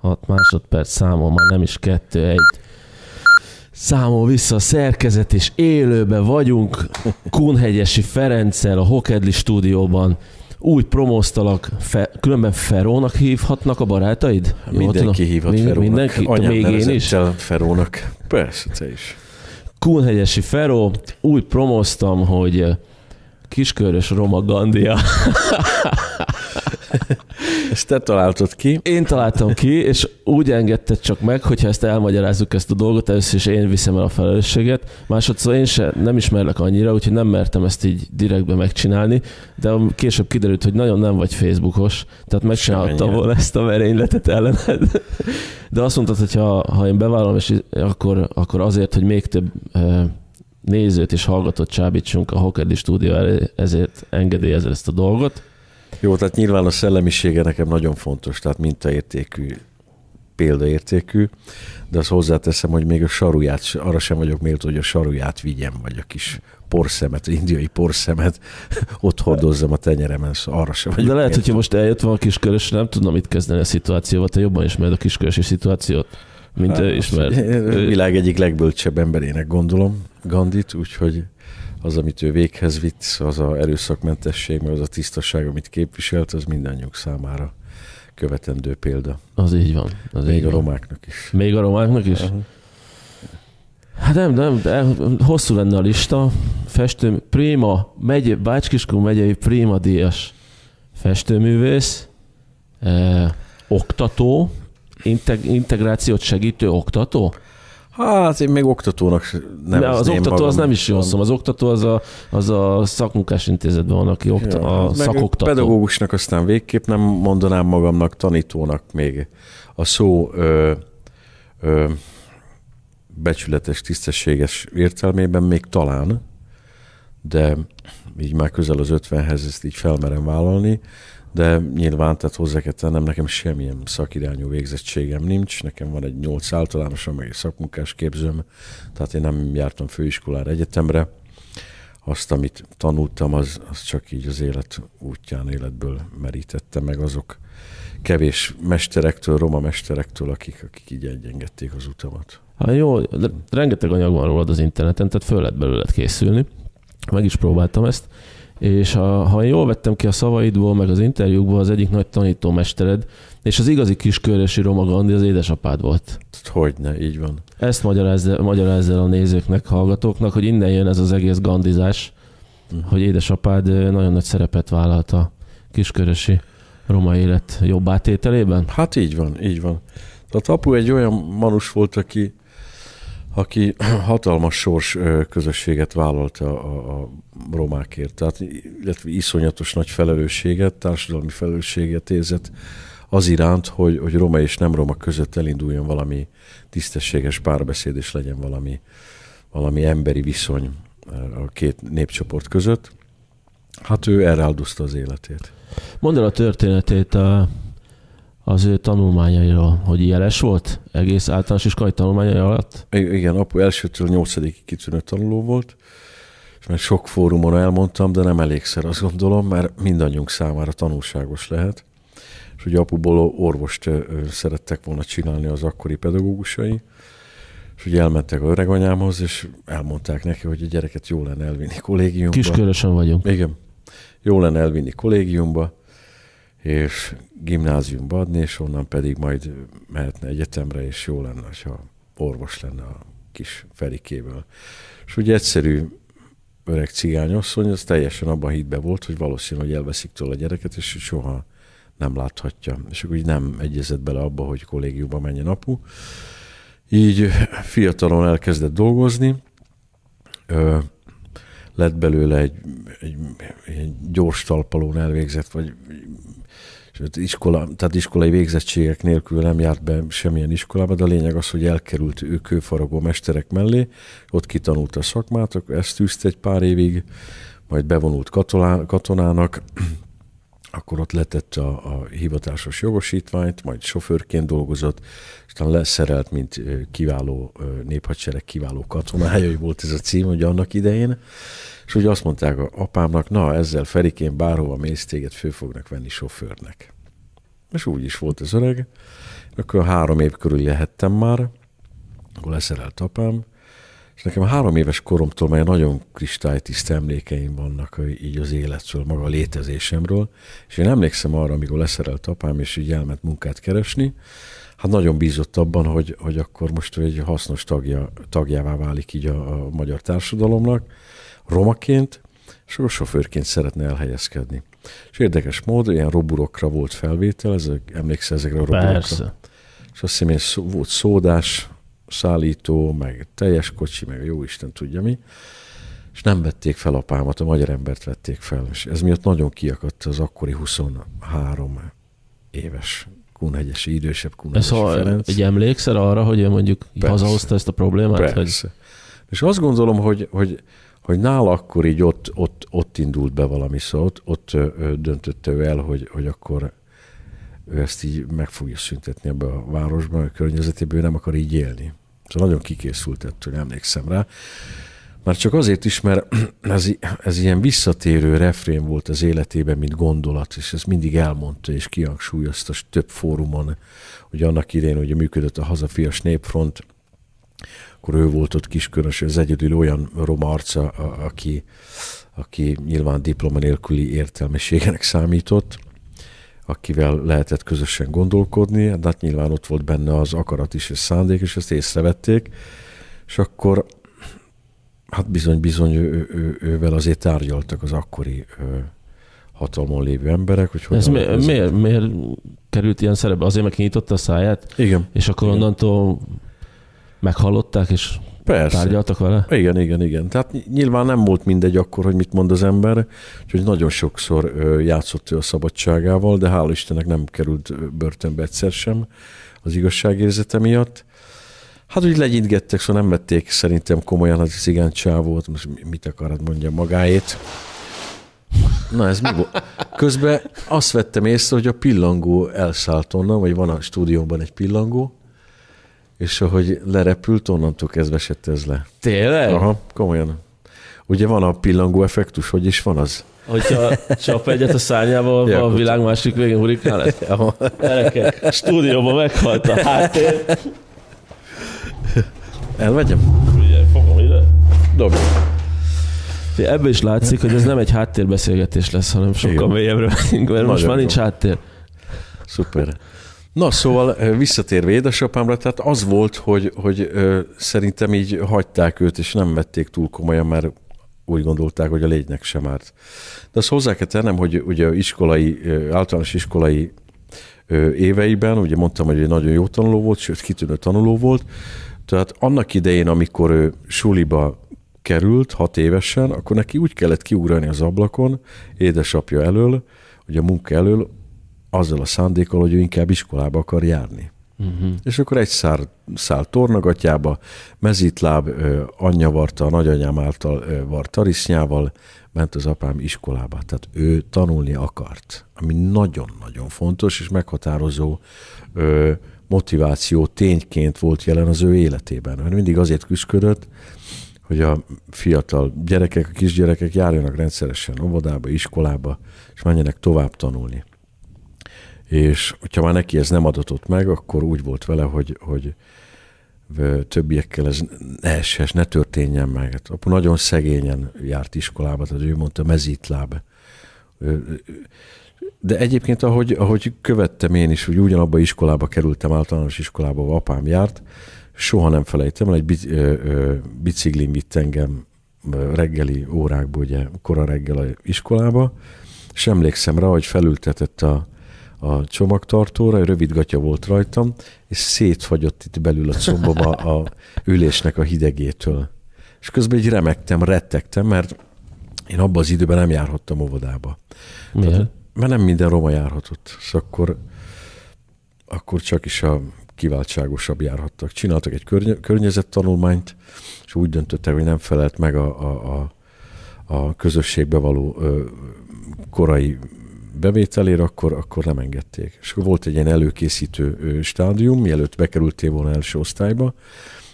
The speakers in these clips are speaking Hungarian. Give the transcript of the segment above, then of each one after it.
6 másodperc számol, már nem is 2-1. Számol vissza a szerkezet, és élőbe vagyunk Kunhegyesi Ferenccel a Hokedli stúdióban. Úgy promóztalak, fe, különben Ferónak hívhatnak a barátaid? Hát mindenki hívhat Mind, Ferónak. Mindenki, Anyám még én is? Ferónak. Persze, te is. Kunhegyesi Feró, úgy promóztam, hogy eh, kiskörös Roma Gandia. Ezt te találtad ki. Én találtam ki, és úgy engedted csak meg, hogyha ezt elmagyarázzuk ezt a dolgot, először is én viszem el a felelősséget. Másodszor én se nem ismerlek annyira, úgyhogy nem mertem ezt így direktbe megcsinálni, de később kiderült, hogy nagyon nem vagy Facebookos, tehát megcsinálhattam volna ezt a merényletet ellened. De azt mondtad, hogy ha, ha én bevállalom, és akkor, akkor azért, hogy még több nézőt és hallgatót csábítsunk a Hokedi stúdió elé, ezért engedélyezed ezt a dolgot. Jó, tehát nyilván a szellemisége nekem nagyon fontos, tehát mintaértékű, példaértékű, de azt hozzáteszem, hogy még a saruját, arra sem vagyok méltó, hogy a saruját vigyem, vagy a kis porszemet, indiai porszemet ott hordozzam a tenyeremen, szóval arra sem vagyok De lehet, hogyha most eljött van a kiskörös, nem tudom, mit kezdeni a szituációval, te jobban ismered a kiskörösi szituációt mint hát, ő ismert. Világ egyik legbölcsebb emberének gondolom Gandit, úgyhogy az, amit ő véghez vitt, az a erőszakmentesség, meg az a tisztaság, amit képviselt, az mindannyiunk számára követendő példa. Az így van. Az Még így a romáknak van. is. Még a romáknak is? Uh-huh. Hát nem, nem, de hosszú lenne a lista. Festő, Prima, megye, Bácskiskó megyei Prima díjas festőművész, eh, oktató, integ, integrációt segítő oktató. Hát én még oktatónak nem De az oktató magam. az nem is jó szó, az oktató az a, az a szakmunkás intézetben van, aki okta, ja, a hát szakoktató. Pedagógusnak aztán végképp nem mondanám magamnak, tanítónak még a szó ö, ö, becsületes, tisztességes értelmében még talán, de így már közel az ötvenhez, ezt így felmerem vállalni, de nyilván, tehát hozzá kell tennem, nekem semmilyen szakirányú végzettségem nincs, nekem van egy nyolc általánosan, meg egy szakmunkás képzőm, tehát én nem jártam főiskolára, egyetemre, azt, amit tanultam, az, az csak így az élet útján, életből merítette meg azok kevés mesterektől, roma mesterektől, akik, akik így egyengedték az utamat. Há, jó, de rengeteg anyag van rólad az interneten, tehát föl lehet belőled készülni. Meg is próbáltam ezt és a, ha jól vettem ki a szavaidból, meg az interjúkból, az egyik nagy tanítómestered, és az igazi kiskörösi Roma Gandhi az édesapád volt. Hogyne, így van. Ezt magyarázz el, a nézőknek, hallgatóknak, hogy innen jön ez az egész gandizás, uh mhm. hogy édesapád nagyon nagy szerepet vállalt a kiskörösi roma élet jobb átételében? Hát így van, így van. Tehát apu egy olyan manus volt, aki aki hatalmas sors közösséget vállalta a, a romákért, tehát, illetve iszonyatos nagy felelősséget, társadalmi felelősséget érzett az iránt, hogy, hogy roma és nem roma között elinduljon valami tisztességes párbeszéd, és legyen valami, valami emberi viszony a két népcsoport között. Hát ő erre áldozta az életét. Mondd el a történetét a az ő tanulmányairól, hogy jeles volt egész általános iskolai tanulmányai alatt? Igen, apu elsőtől nyolcadik kitűnő tanuló volt, és mert sok fórumon elmondtam, de nem elégszer azt gondolom, mert mindannyiunk számára tanulságos lehet. És ugye apuból orvost szerettek volna csinálni az akkori pedagógusai, és ugye elmentek a öreganyámhoz, és elmondták neki, hogy a gyereket jó lenne elvinni kollégiumba. Kiskörösen vagyunk. Igen. Jó lenne elvinni kollégiumba, és gimnáziumba adni, és onnan pedig majd mehetne egyetemre, és jó lenne, ha orvos lenne a kis felikéből. És ugye egyszerű öreg cigányasszony, az teljesen abban hitbe volt, hogy valószínű, hogy elveszik tőle a gyereket, és soha nem láthatja. És akkor így nem egyezett bele abba, hogy kollégiumba menjen apu. Így fiatalon elkezdett dolgozni, Ö, lett belőle egy, egy, egy gyors talpalón elvégzett, vagy iskola, tehát iskolai végzettségek nélkül nem járt be semmilyen iskolába, de a lényeg az, hogy elkerült ő kőfaragó mesterek mellé, ott kitanult a szakmát, ezt tűzte egy pár évig, majd bevonult katolá, katonának, akkor ott letett a, a hivatásos jogosítványt, majd sofőrként dolgozott, talán leszerelt, mint kiváló néphadsereg kiváló katonája, volt ez a cím, ugye annak idején, és ugye azt mondták a apámnak, na ezzel Ferikén bárhova mész, téged fő fognak venni sofőrnek. És úgy is volt az öreg, akkor három év körül lehettem már, akkor leszerelt apám, és nekem három éves koromtól már nagyon kristálytiszt emlékeim vannak így az életről, maga a létezésemről, és én emlékszem arra, amikor leszerelt apám, és így elment munkát keresni, hát nagyon bízott abban, hogy, hogy akkor most egy hasznos tagja, tagjává válik így a, a magyar társadalomnak, romaként, és akkor sofőrként szeretne elhelyezkedni. És érdekes módon ilyen roburokra volt felvétel, ezek, emlékszel ezekre a roburokra? Persze. És azt hiszem, hogy szó, volt szódás, szállító, meg teljes kocsi, meg jó Isten tudja mi, és nem vették fel apámat, a magyar embert vették fel, és ez miatt nagyon kiakadt az akkori 23 éves kunhegyesi, idősebb kunhegyesi ez szóval, Ferenc. Egy emlékszel arra, hogy ő mondjuk persze, hazahozta ezt a problémát? Persze. Hogy... És azt gondolom, hogy, hogy, hogy nála akkor így ott, ott, ott indult be valami, szóval ott, ott döntötte ő el, hogy, hogy akkor ő ezt így meg fogja szüntetni ebbe a városban, a környezetében, ő nem akar így élni. Szóval nagyon kikészült ettől, emlékszem rá. Már csak azért is, mert ez, ez ilyen visszatérő refrén volt az életében, mint gondolat, és ezt mindig elmondta és kihangsúlyozta több fórumon, hogy annak idén hogy működött a hazafias népfront, akkor ő volt ott kiskörös, az egyedül olyan roma arca, aki, aki nyilván diploma nélküli értelmiségenek számított, akivel lehetett közösen gondolkodni, de hát, hát nyilván ott volt benne az akarat is és szándék, és ezt észrevették, és akkor hát bizony-bizony ő, ő, ővel azért tárgyaltak az akkori ő, hatalmon lévő emberek. Hogy Ez mi, ez miért, miért került ilyen szerepbe? Azért, mert kinyitotta a száját? Igen. És akkor Igen. onnantól meghallották, és Persze. Tárgyaltak vele? Igen, igen, igen. Tehát nyilván nem volt mindegy akkor, hogy mit mond az ember, úgyhogy nagyon sokszor játszott ő a szabadságával, de hál' Istennek nem került börtönbe egyszer sem az igazságérzete miatt. Hát úgy legyintgettek, szóval nem vették szerintem komolyan az hát igen csávót, hát most mit akarod hát mondja magáét. Na ez mi volt? Közben azt vettem észre, hogy a pillangó elszállt onnan, vagy van a stúdióban egy pillangó, és ahogy lerepült, onnantól kezdve se ez le. Tényleg? Aha, komolyan. Ugye van a pillangó effektus, hogy is van az? Hogyha csap egyet a szárnyával, ja, a világ másik végén hurikán lesz. Ja. Gyerekek, stúdióban meghalt a háttér. Elmegyem? Ugye, fogom ide. Dobjuk. Ebből is látszik, hogy ez nem egy háttérbeszélgetés lesz, hanem sokkal mélyebbre megyünk, mert Nagyon most már nincs háttér. Szuper. Na szóval visszatérve édesapámra, tehát az volt, hogy, hogy szerintem így hagyták őt, és nem vették túl komolyan, mert úgy gondolták, hogy a lénynek sem árt. De azt hozzá kell tennem, hogy ugye iskolai, általános iskolai éveiben, ugye mondtam, hogy egy nagyon jó tanuló volt, sőt, kitűnő tanuló volt, tehát annak idején, amikor ő suliba került hat évesen, akkor neki úgy kellett kiugrani az ablakon édesapja elől, ugye a munka elől, azzal a szándékkal, hogy ő inkább iskolába akar járni. Uh-huh. És akkor egy szár, szál tornagatjába, mezítláb, ö, anyja varta, a nagyanyám által ö, vart tarisznyával, ment az apám iskolába. Tehát ő tanulni akart, ami nagyon-nagyon fontos és meghatározó ö, motiváció tényként volt jelen az ő életében. Mert mindig azért küzdködött, hogy a fiatal gyerekek, a kisgyerekek járjanak rendszeresen óvodába, iskolába, és menjenek tovább tanulni és hogyha már neki ez nem adatott meg, akkor úgy volt vele, hogy, hogy többiekkel ez ne esses, ne történjen meg. Hát apu nagyon szegényen járt iskolába, tehát ő mondta mezítlábe. De egyébként, ahogy, ahogy követtem én is, hogy ugyanabba iskolába kerültem, általános iskolába, ahol apám járt, soha nem felejtem el, egy biciklin vitt engem reggeli órákból, ugye kora reggel a iskolába, és emlékszem rá, hogy felültetett a, a csomagtartóra, egy rövid gatya volt rajtam, és szétfagyott itt belül a combom a, a ülésnek a hidegétől. És közben így remektem, rettegtem, mert én abban az időben nem járhattam óvodába. Miért? Tehát, mert nem minden roma járhatott. És akkor, akkor csak is a kiváltságosabb járhattak. Csináltak egy körny- környezettanulmányt, és úgy döntöttek, hogy nem felelt meg a, a, a, a közösségbe való ö, korai bevételért, akkor, akkor nem engedték. És akkor volt egy ilyen előkészítő stádium, mielőtt bekerültél volna első osztályba,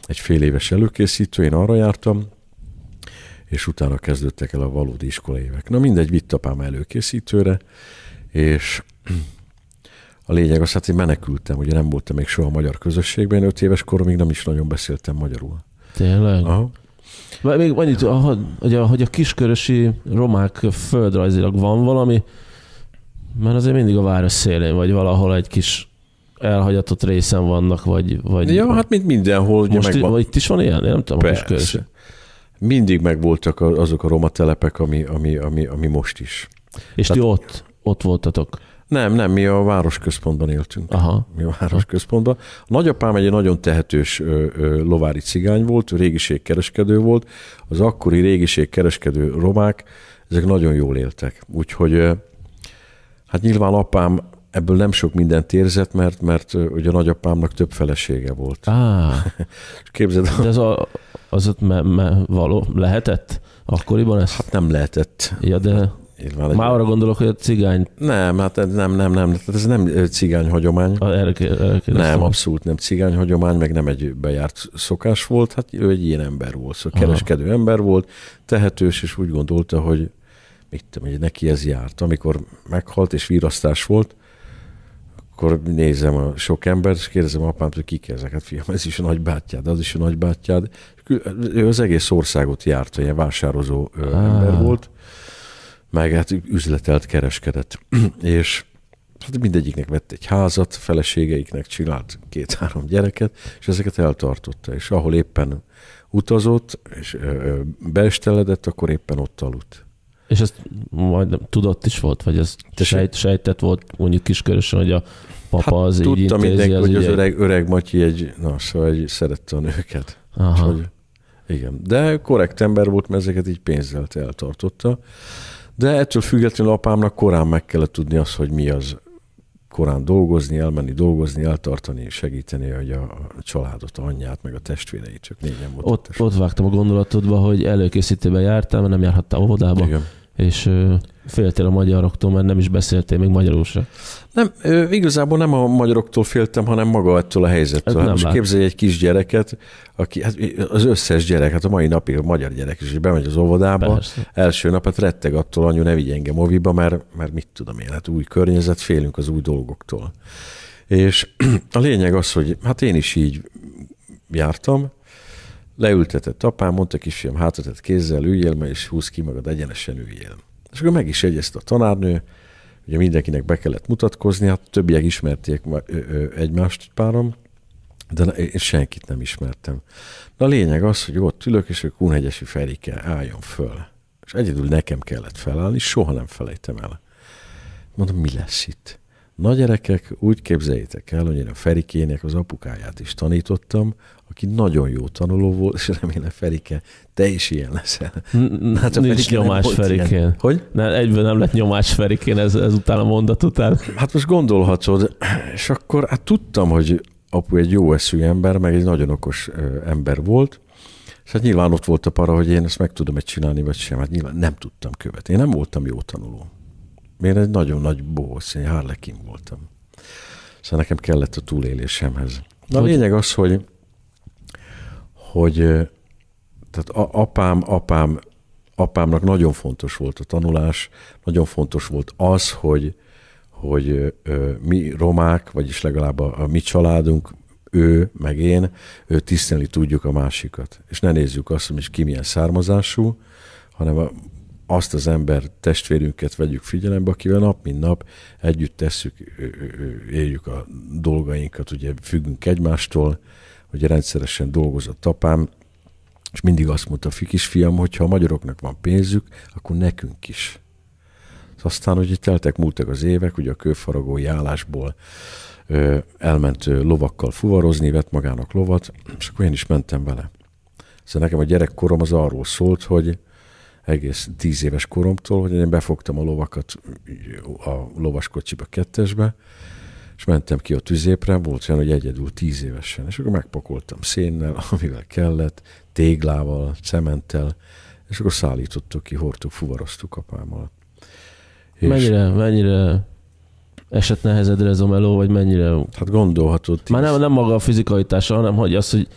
egy fél éves előkészítő, én arra jártam, és utána kezdődtek el a valódi iskola évek. Na mindegy, vitt apám előkészítőre, és a lényeg az, hát én menekültem, ugye nem voltam még soha a magyar közösségben, én öt éves koromig nem is nagyon beszéltem magyarul. Tényleg? Aha. Még annyit, hogy a, hogy a kiskörösi romák földrajzilag van valami mert azért mindig a város szélén vagy valahol egy kis elhagyatott részen vannak, vagy... vagy ja, hát mint mindenhol. Ugye most megvan. itt is van ilyen? Én nem tudom, Persze. Most mindig megvoltak azok a roma telepek, ami, ami, ami, ami most is. És Tehát, ti ott, ott voltatok? Nem, nem, mi a városközpontban éltünk. Aha. Mi a városközpontban. A nagyapám egy nagyon tehetős ö, ö, lovári cigány volt, régiségkereskedő volt. Az akkori régiségkereskedő romák, ezek nagyon jól éltek. Úgyhogy Hát nyilván apám ebből nem sok mindent érzett, mert, mert ugye a nagyapámnak több felesége volt. Á, Képzeld, de ez a, az ott me, me, való, lehetett akkoriban ez? Hát nem lehetett. Ja, de hát egy... Már arra gondolok, hogy a cigány... Nem, hát nem, nem, nem. Tehát ez nem cigány hagyomány. A, erre, erre nem, abszolút nem cigány hagyomány, meg nem egy bejárt szokás volt. Hát ő egy ilyen ember volt, szóval kereskedő ember volt, tehetős, és úgy gondolta, hogy mit tudom, hogy neki ez járt. Amikor meghalt és virasztás volt, akkor nézem a sok embert, és kérdezem apám, hogy kik ezek. Hát fiam, ez is a nagybátyád, az is a nagybátyád. Ő az egész országot járt, ilyen vásározó ah. ember volt, meg hát üzletelt, kereskedett. és hát mindegyiknek vett egy házat, feleségeiknek csinált két-három gyereket, és ezeket eltartotta. És ahol éppen utazott, és beesteledett, akkor éppen ott aludt. És ezt majdnem tudott is volt, vagy ez sejt, sejtett volt mondjuk kiskörösen, hogy a papa hát, az így Tudta mindenki, az hogy az öreg, öreg Matyi egy, na, szóval egy szerette a nőket. Aha. hogy, igen, de korrekt ember volt, mert ezeket így pénzzel eltartotta. De ettől függetlenül apámnak korán meg kellett tudni azt, hogy mi az korán dolgozni, elmenni dolgozni, eltartani, segíteni, hogy a, családot, a anyját, meg a testvéreit, csak négyen volt. Ott, ott vágtam a gondolatodba, hogy előkészítőben jártál, mert nem járhattál óvodába. Igen. És Féltél a magyaroktól, mert nem is beszéltél még magyarul se. Nem, igazából nem a magyaroktól féltem, hanem maga ettől a helyzettől. Hát most képzelj egy kis gyereket, aki, hát az összes gyerek, hát a mai napig a magyar gyerek is, hogy bemegy az óvodába, Persze. első nap hát retteg attól, anyu ne vigy engem oviba, mert, mert mit tudom én, hát új környezet, félünk az új dolgoktól. És a lényeg az, hogy hát én is így jártam, leültetett apám, mondta kisfiam, hátatett kézzel üljél, és húz ki magad egyenesen üljél. És akkor meg is jegyezte a tanárnő, ugye mindenkinek be kellett mutatkozni, hát többiek ismerték egymást párom, de én senkit nem ismertem. De a lényeg az, hogy ott ülök, és a Kunhegyesi Ferike álljon föl. És egyedül nekem kellett felállni, soha nem felejtem el. Mondom, mi lesz itt? Na gyerekek, úgy képzeljétek el, hogy én a Ferikének az apukáját is tanítottam, aki nagyon jó tanuló volt, és remélem Ferike, te is ilyen leszel. Hát Nincs nyomás Ferikén. Hogy? Nem, egyben nem lett nyomás Ferikén ez, után a mondat után. Hát most gondolhatod, és akkor hát tudtam, hogy apu egy jó eszű ember, meg egy nagyon okos ember volt, és hát nyilván ott volt a para, hogy én ezt meg tudom egy csinálni, vagy sem. Hát nyilván nem tudtam követni. Én nem voltam jó tanuló. Én egy nagyon nagy bohóc, én harlekin voltam. Szóval nekem kellett a túlélésemhez. Na, a lényeg az, hogy hogy tehát apám, apám, apámnak nagyon fontos volt a tanulás, nagyon fontos volt az, hogy, hogy mi romák, vagyis legalább a, a mi családunk, ő, meg én, ő tisztelni tudjuk a másikat. És ne nézzük azt, hogy ki milyen származású, hanem a, azt az ember testvérünket vegyük figyelembe, akivel nap mint nap együtt tesszük, éljük a dolgainkat, ugye függünk egymástól, hogy rendszeresen dolgozott apám, és mindig azt mondta, kisfiam, hogy ha a magyaroknak van pénzük, akkor nekünk is. Aztán, hogy itt teltek múltak az évek, ugye a kőfaragói állásból ö, elment lovakkal fuvarozni, vett magának lovat, és akkor én is mentem vele. Szóval nekem a gyerekkorom az arról szólt, hogy egész tíz éves koromtól, hogy én befogtam a lovakat a lovaskocsiba kettesbe, és mentem ki a tüzépre, volt olyan, hogy egyedül tíz évesen, és akkor megpakoltam szénnel, amivel kellett, téglával, cementtel, és akkor szállítottuk ki, hordtuk, fuvaroztuk apámmal. És mennyire, mennyire esett nehezedre ez a meló, vagy mennyire... Hát gondolhatod. Tíz. Már nem, nem maga a fizikaitása, hanem hogy az, hogy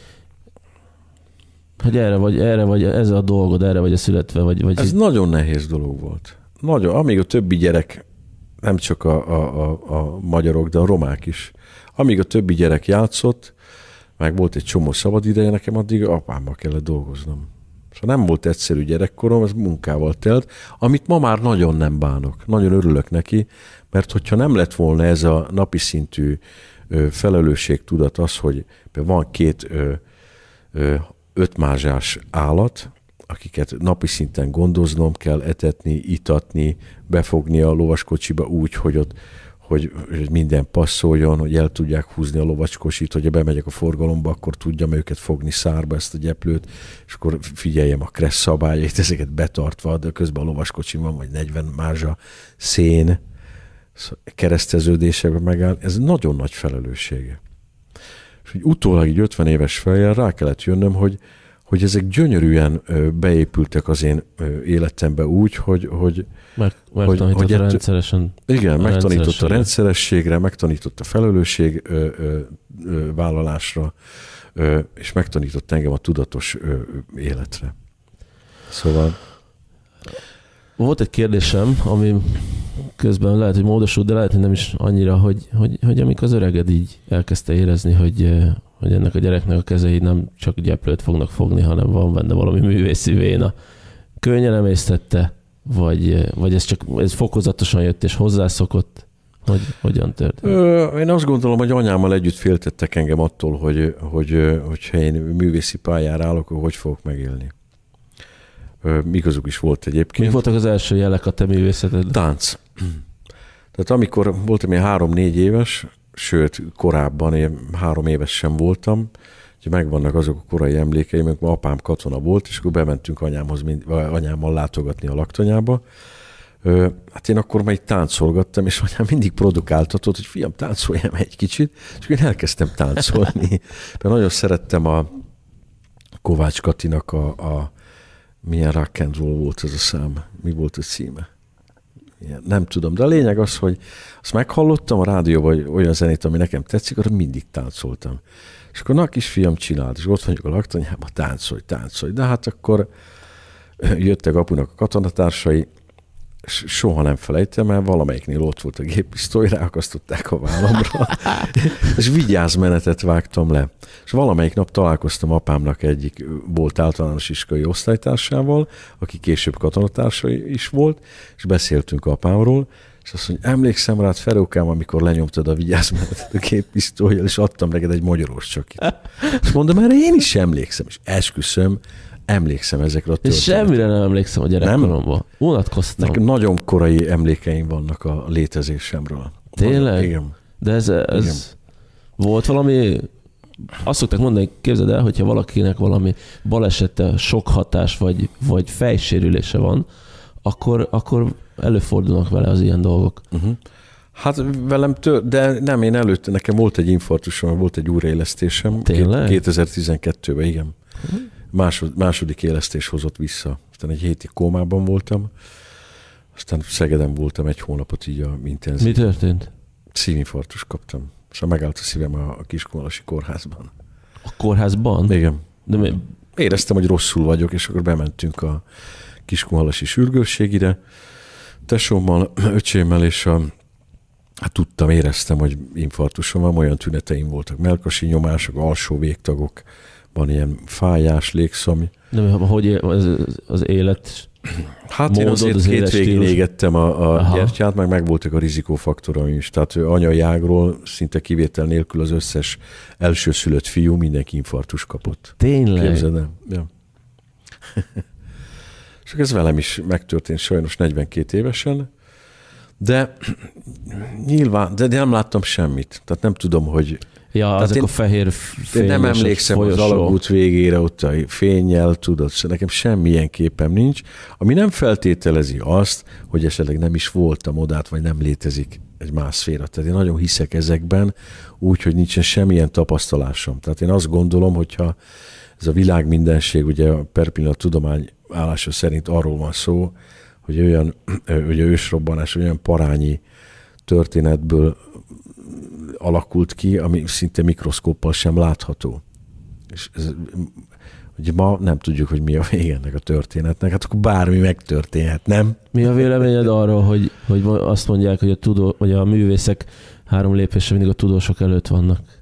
hogy erre vagy, erre vagy, ez a dolgod, erre vagy a születve, vagy... vagy ez így... nagyon nehéz dolog volt. Nagyon, amíg a többi gyerek nem csak a, a, a, a magyarok, de a romák is. Amíg a többi gyerek játszott, meg volt egy csomó szabad ideje nekem, addig apámmal kellett dolgoznom. Szóval nem volt egyszerű gyerekkorom, ez munkával telt, amit ma már nagyon nem bánok. Nagyon örülök neki, mert hogyha nem lett volna ez a napi szintű felelősségtudat az, hogy van két ötmázsás állat, akiket napi szinten gondoznom kell, etetni, itatni, befogni a lovaskocsiba úgy, hogy ott hogy minden passzoljon, hogy el tudják húzni a lovacskosit, hogyha bemegyek a forgalomba, akkor tudjam őket fogni szárba ezt a gyeplőt, és akkor figyeljem a kressz szabályait, ezeket betartva, de közben a lovaskocsim van, vagy 40 mázsa szén szóval kereszteződésekben megáll. Ez nagyon nagy felelőssége. És hogy utólag egy 50 éves fejjel rá kellett jönnöm, hogy, hogy ezek gyönyörűen beépültek az én életembe úgy, hogy... hogy Meg, hogy, hogy rendszeresen. Igen, megtanított a rendszerességre, megtanított a felelősség ö, ö, ö, vállalásra, ö, és megtanított engem a tudatos ö, életre. Szóval... Volt egy kérdésem, ami közben lehet, hogy módosult, de lehet, hogy nem is annyira, hogy, hogy, hogy amikor az öreged így elkezdte érezni, hogy, hogy ennek a gyereknek a kezei nem csak gyeplőt fognak fogni, hanem van benne valami művészi véna. Könnyen emésztette, vagy, vagy ez csak ez fokozatosan jött és hozzászokott? Hogy hogyan tört? Ö, én azt gondolom, hogy anyámmal együtt féltettek engem attól, hogy, hogy, hogy ha én művészi pályára állok, akkor hogy fogok megélni. igazuk is volt egyébként. Mi voltak az első jelek a te művészeted? Tánc. Tehát amikor voltam én három-négy éves, sőt, korábban én három éves sem voltam, hogy megvannak azok a korai emlékeim, amikor apám katona volt, és akkor bementünk anyámhoz, mind, anyámmal látogatni a laktanyába. Ö, hát én akkor már itt táncolgattam, és anyám mindig produkáltatott, hogy fiam, táncoljam egy kicsit, és én elkezdtem táncolni. De nagyon szerettem a Kovács Katinak a, a milyen rock and roll volt ez a szám, mi volt a címe? ilyen, nem tudom, de a lényeg az, hogy azt meghallottam a rádióban olyan zenét, ami nekem tetszik, arra mindig táncoltam. És akkor na, kisfiam, csinált, és ott vagyok a laktanyában, hát, táncolj, táncolj. De hát akkor jöttek apunak a katonatársai, soha nem felejtem el, valamelyiknél ott volt a géppisztoly, ráakasztották a vállamra, és vigyázmenetet vágtam le. És valamelyik nap találkoztam apámnak egyik volt általános iskolai osztálytársával, aki később katonatársa is volt, és beszéltünk apámról, és azt mondja, emlékszem rád, Ferókám, amikor lenyomtad a vigyázmenetet a géppisztolyjal, és adtam neked egy magyaros csak. És mondom, erre én is emlékszem, és esküszöm, emlékszem ezekre a történetekre. Semmire nem emlékszem a gyerekkoromban. Unatkoztam. Nekem nagyon korai emlékeim vannak a létezésemről. Tényleg? igen. De ez, ez igen. volt valami azt szokták mondani, képzeld el, hogyha valakinek valami balesete, sok hatás vagy, vagy fejsérülése van, akkor, akkor előfordulnak vele az ilyen dolgok. Uh-huh. Hát velem tör, de nem, én előtte, nekem volt egy infartusom, volt egy újraélesztésem. Tényleg? 2012-ben, igen. Uh-huh másod, második élesztés hozott vissza. Aztán egy héti kómában voltam, aztán Szegeden voltam egy hónapot így a intenzív. Mi történt? Szívinfarktus kaptam. És megállt a szívem a, a Kiskolasi kórházban. A kórházban? Igen. De mi? Éreztem, hogy rosszul vagyok, és akkor bementünk a Kiskunhalasi sürgősségire. Tesómmal, öcsémmel, és a, hát tudtam, éreztem, hogy infartusom van, olyan tüneteim voltak, melkasi nyomások, alsó végtagok, van ilyen fájás légszomj. Nem, hogy az, az élet Hát én azért az két végén égettem a, a gyertyát, meg megvoltak a rizikófaktorom is. Tehát anyajágról szinte kivétel nélkül az összes elsőszülött fiú mindenki infartus kapott. Tényleg? Képzeld Ja. És ez velem is megtörtént sajnos 42 évesen, de nyilván, de, de nem láttam semmit. Tehát nem tudom, hogy... Ja, Tehát azok én, a fehér fényes, én nem emlékszem folyosó. az alagút végére, ott a fényjel, tudod, nekem semmilyen képem nincs, ami nem feltételezi azt, hogy esetleg nem is voltam odát, vagy nem létezik egy más szféra. Tehát én nagyon hiszek ezekben, úgy, hogy nincsen semmilyen tapasztalásom. Tehát én azt gondolom, hogyha ez a világ mindenség, ugye per pillanat tudomány állása szerint arról van szó, hogy olyan, ugye ősrobbanás, olyan parányi történetből alakult ki, ami szinte mikroszkóppal sem látható. És ez, hogy ma nem tudjuk, hogy mi a vége ennek a történetnek, hát akkor bármi megtörténhet, nem? Mi a véleményed arról, hogy, hogy azt mondják, hogy a, tudó, hogy a művészek három lépésre mindig a tudósok előtt vannak?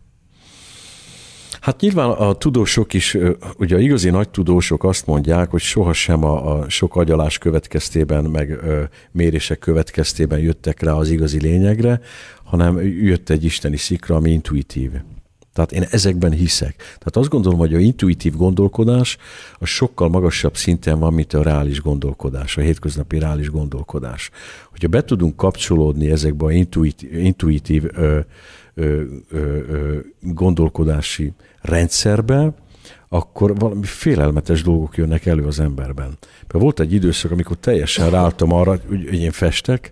Hát nyilván a tudósok is, ugye a igazi nagy tudósok azt mondják, hogy sohasem a, a sok agyalás következtében, meg ö, mérések következtében jöttek rá az igazi lényegre, hanem jött egy isteni szikra, ami intuitív. Tehát én ezekben hiszek. Tehát azt gondolom, hogy a intuitív gondolkodás a sokkal magasabb szinten van, mint a reális gondolkodás, a hétköznapi reális gondolkodás. Hogyha be tudunk kapcsolódni ezekbe a intuitív, intuitív ö, ö, ö, ö, gondolkodási rendszerbe, akkor valami félelmetes dolgok jönnek elő az emberben. Például volt egy időszak, amikor teljesen ráálltam arra, hogy én festek,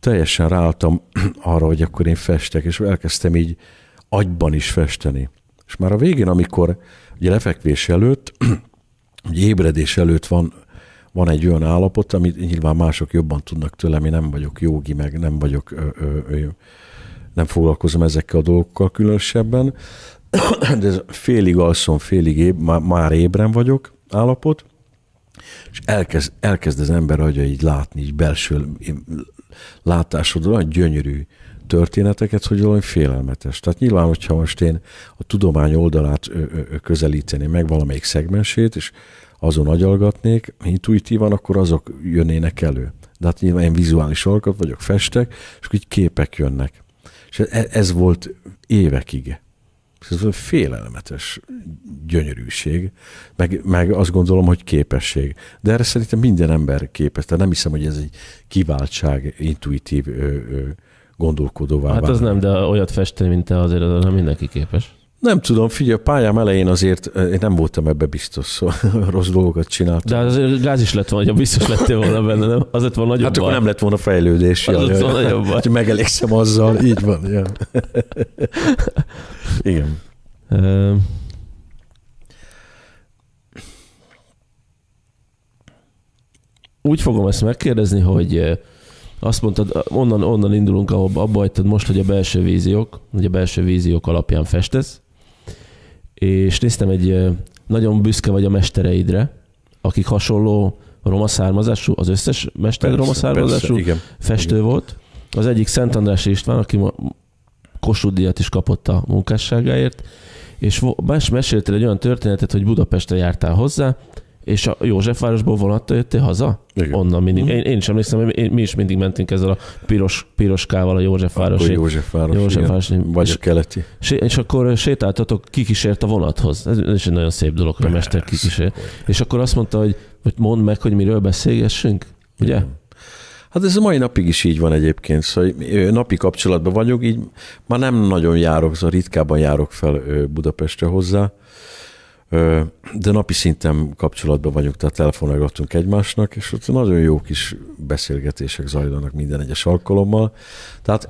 teljesen ráálltam arra, hogy akkor én festek, és elkezdtem így agyban is festeni. És már a végén, amikor ugye lefekvés előtt, ugye ébredés előtt van, van egy olyan állapot, amit nyilván mások jobban tudnak tőlem, én nem vagyok jogi, meg nem vagyok, ö, ö, ö, nem foglalkozom ezekkel a dolgokkal különösebben, de ez félig alszom, félig éb, már, már ébren vagyok állapot, és elkezd, elkezd az ember agya így látni, így belső látásod, olyan gyönyörű történeteket, hogy valami félelmetes. Tehát nyilván, hogyha most én a tudomány oldalát közelíteném meg valamelyik szegmensét, és azon agyalgatnék, intuitívan, akkor azok jönnének elő. De hát nyilván én vizuális alkat vagyok, festek, és úgy képek jönnek. És ez volt évekig ez félelmetes gyönyörűség, meg, meg azt gondolom, hogy képesség. De erre szerintem minden ember képes. Tehát nem hiszem, hogy ez egy kiváltság, intuitív ö, ö, gondolkodóvá Hát az nem, de olyat festeni, mint te azért, az nem mindenki képes. Nem tudom, figyelj, a pályám elején azért eh, én nem voltam ebbe biztos, szóval rossz dolgokat csináltam. De az, gáz is lett volna, hogyha biztos lettél volna benne, nem? Az lett volna nagyobb Hát akkor nem lett volna fejlődés. Az lett volna nagyobb baj. Megelégszem azzal, így van. Ja. Igen. Úgy fogom ezt megkérdezni, hogy eh, azt mondtad, onnan, onnan indulunk, ahol abba hagytad most, hogy a belső víziók, hogy a belső víziók alapján festesz, és néztem egy, nagyon büszke vagy a mestereidre, akik hasonló roma származású, az összes mester persze, roma származású persze, igen, festő igen. volt. Az egyik Szent András István, aki ma Kossuth is kapott a munkásságáért, és más mesélte egy olyan történetet, hogy Budapestre jártál hozzá, és a Józsefvárosból vonattal jöttél haza? Igen. Onnan mindig. Mm. Én, én is emlékszem, hogy mi is mindig mentünk ezzel a piros, piroskával a Józsefvárosi. Akkor Józsefváros, Józsefváros igen. Vagy és, a keleti. És, és akkor sétáltatok, kikísért a vonathoz. Ez, is egy nagyon szép dolog, hogy a mester kikísért. És akkor azt mondta, hogy, hogy mondd meg, hogy miről beszélgessünk, ugye? Igen. Hát ez a mai napig is így van egyébként, szóval napi kapcsolatban vagyok, így már nem nagyon járok, szóval ritkában járok fel Budapestre hozzá de napi szinten kapcsolatban vagyunk, tehát telefonálgatunk egymásnak, és ott nagyon jó kis beszélgetések zajlanak minden egyes alkalommal. Tehát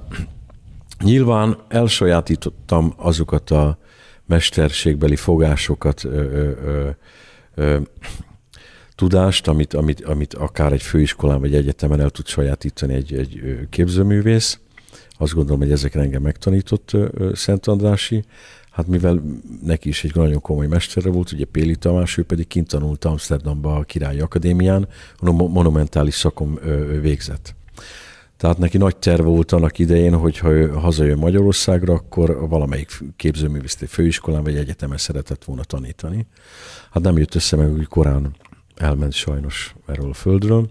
nyilván elsajátítottam azokat a mesterségbeli fogásokat, ö, ö, ö, tudást, amit, amit, amit akár egy főiskolán vagy egyetemen el tud sajátítani egy, egy képzőművész. Azt gondolom, hogy ezekre engem megtanított Szent Andrási, hát mivel neki is egy nagyon komoly mestere volt, ugye Péli Tamás, ő pedig kint tanult Amsterdamba a Királyi Akadémián, a monumentális szakom végzett. Tehát neki nagy terv volt annak idején, hogy ha ő hazajön Magyarországra, akkor valamelyik képzőművészeti főiskolán vagy egyetemen szeretett volna tanítani. Hát nem jött össze, mert úgy korán elment sajnos erről a földről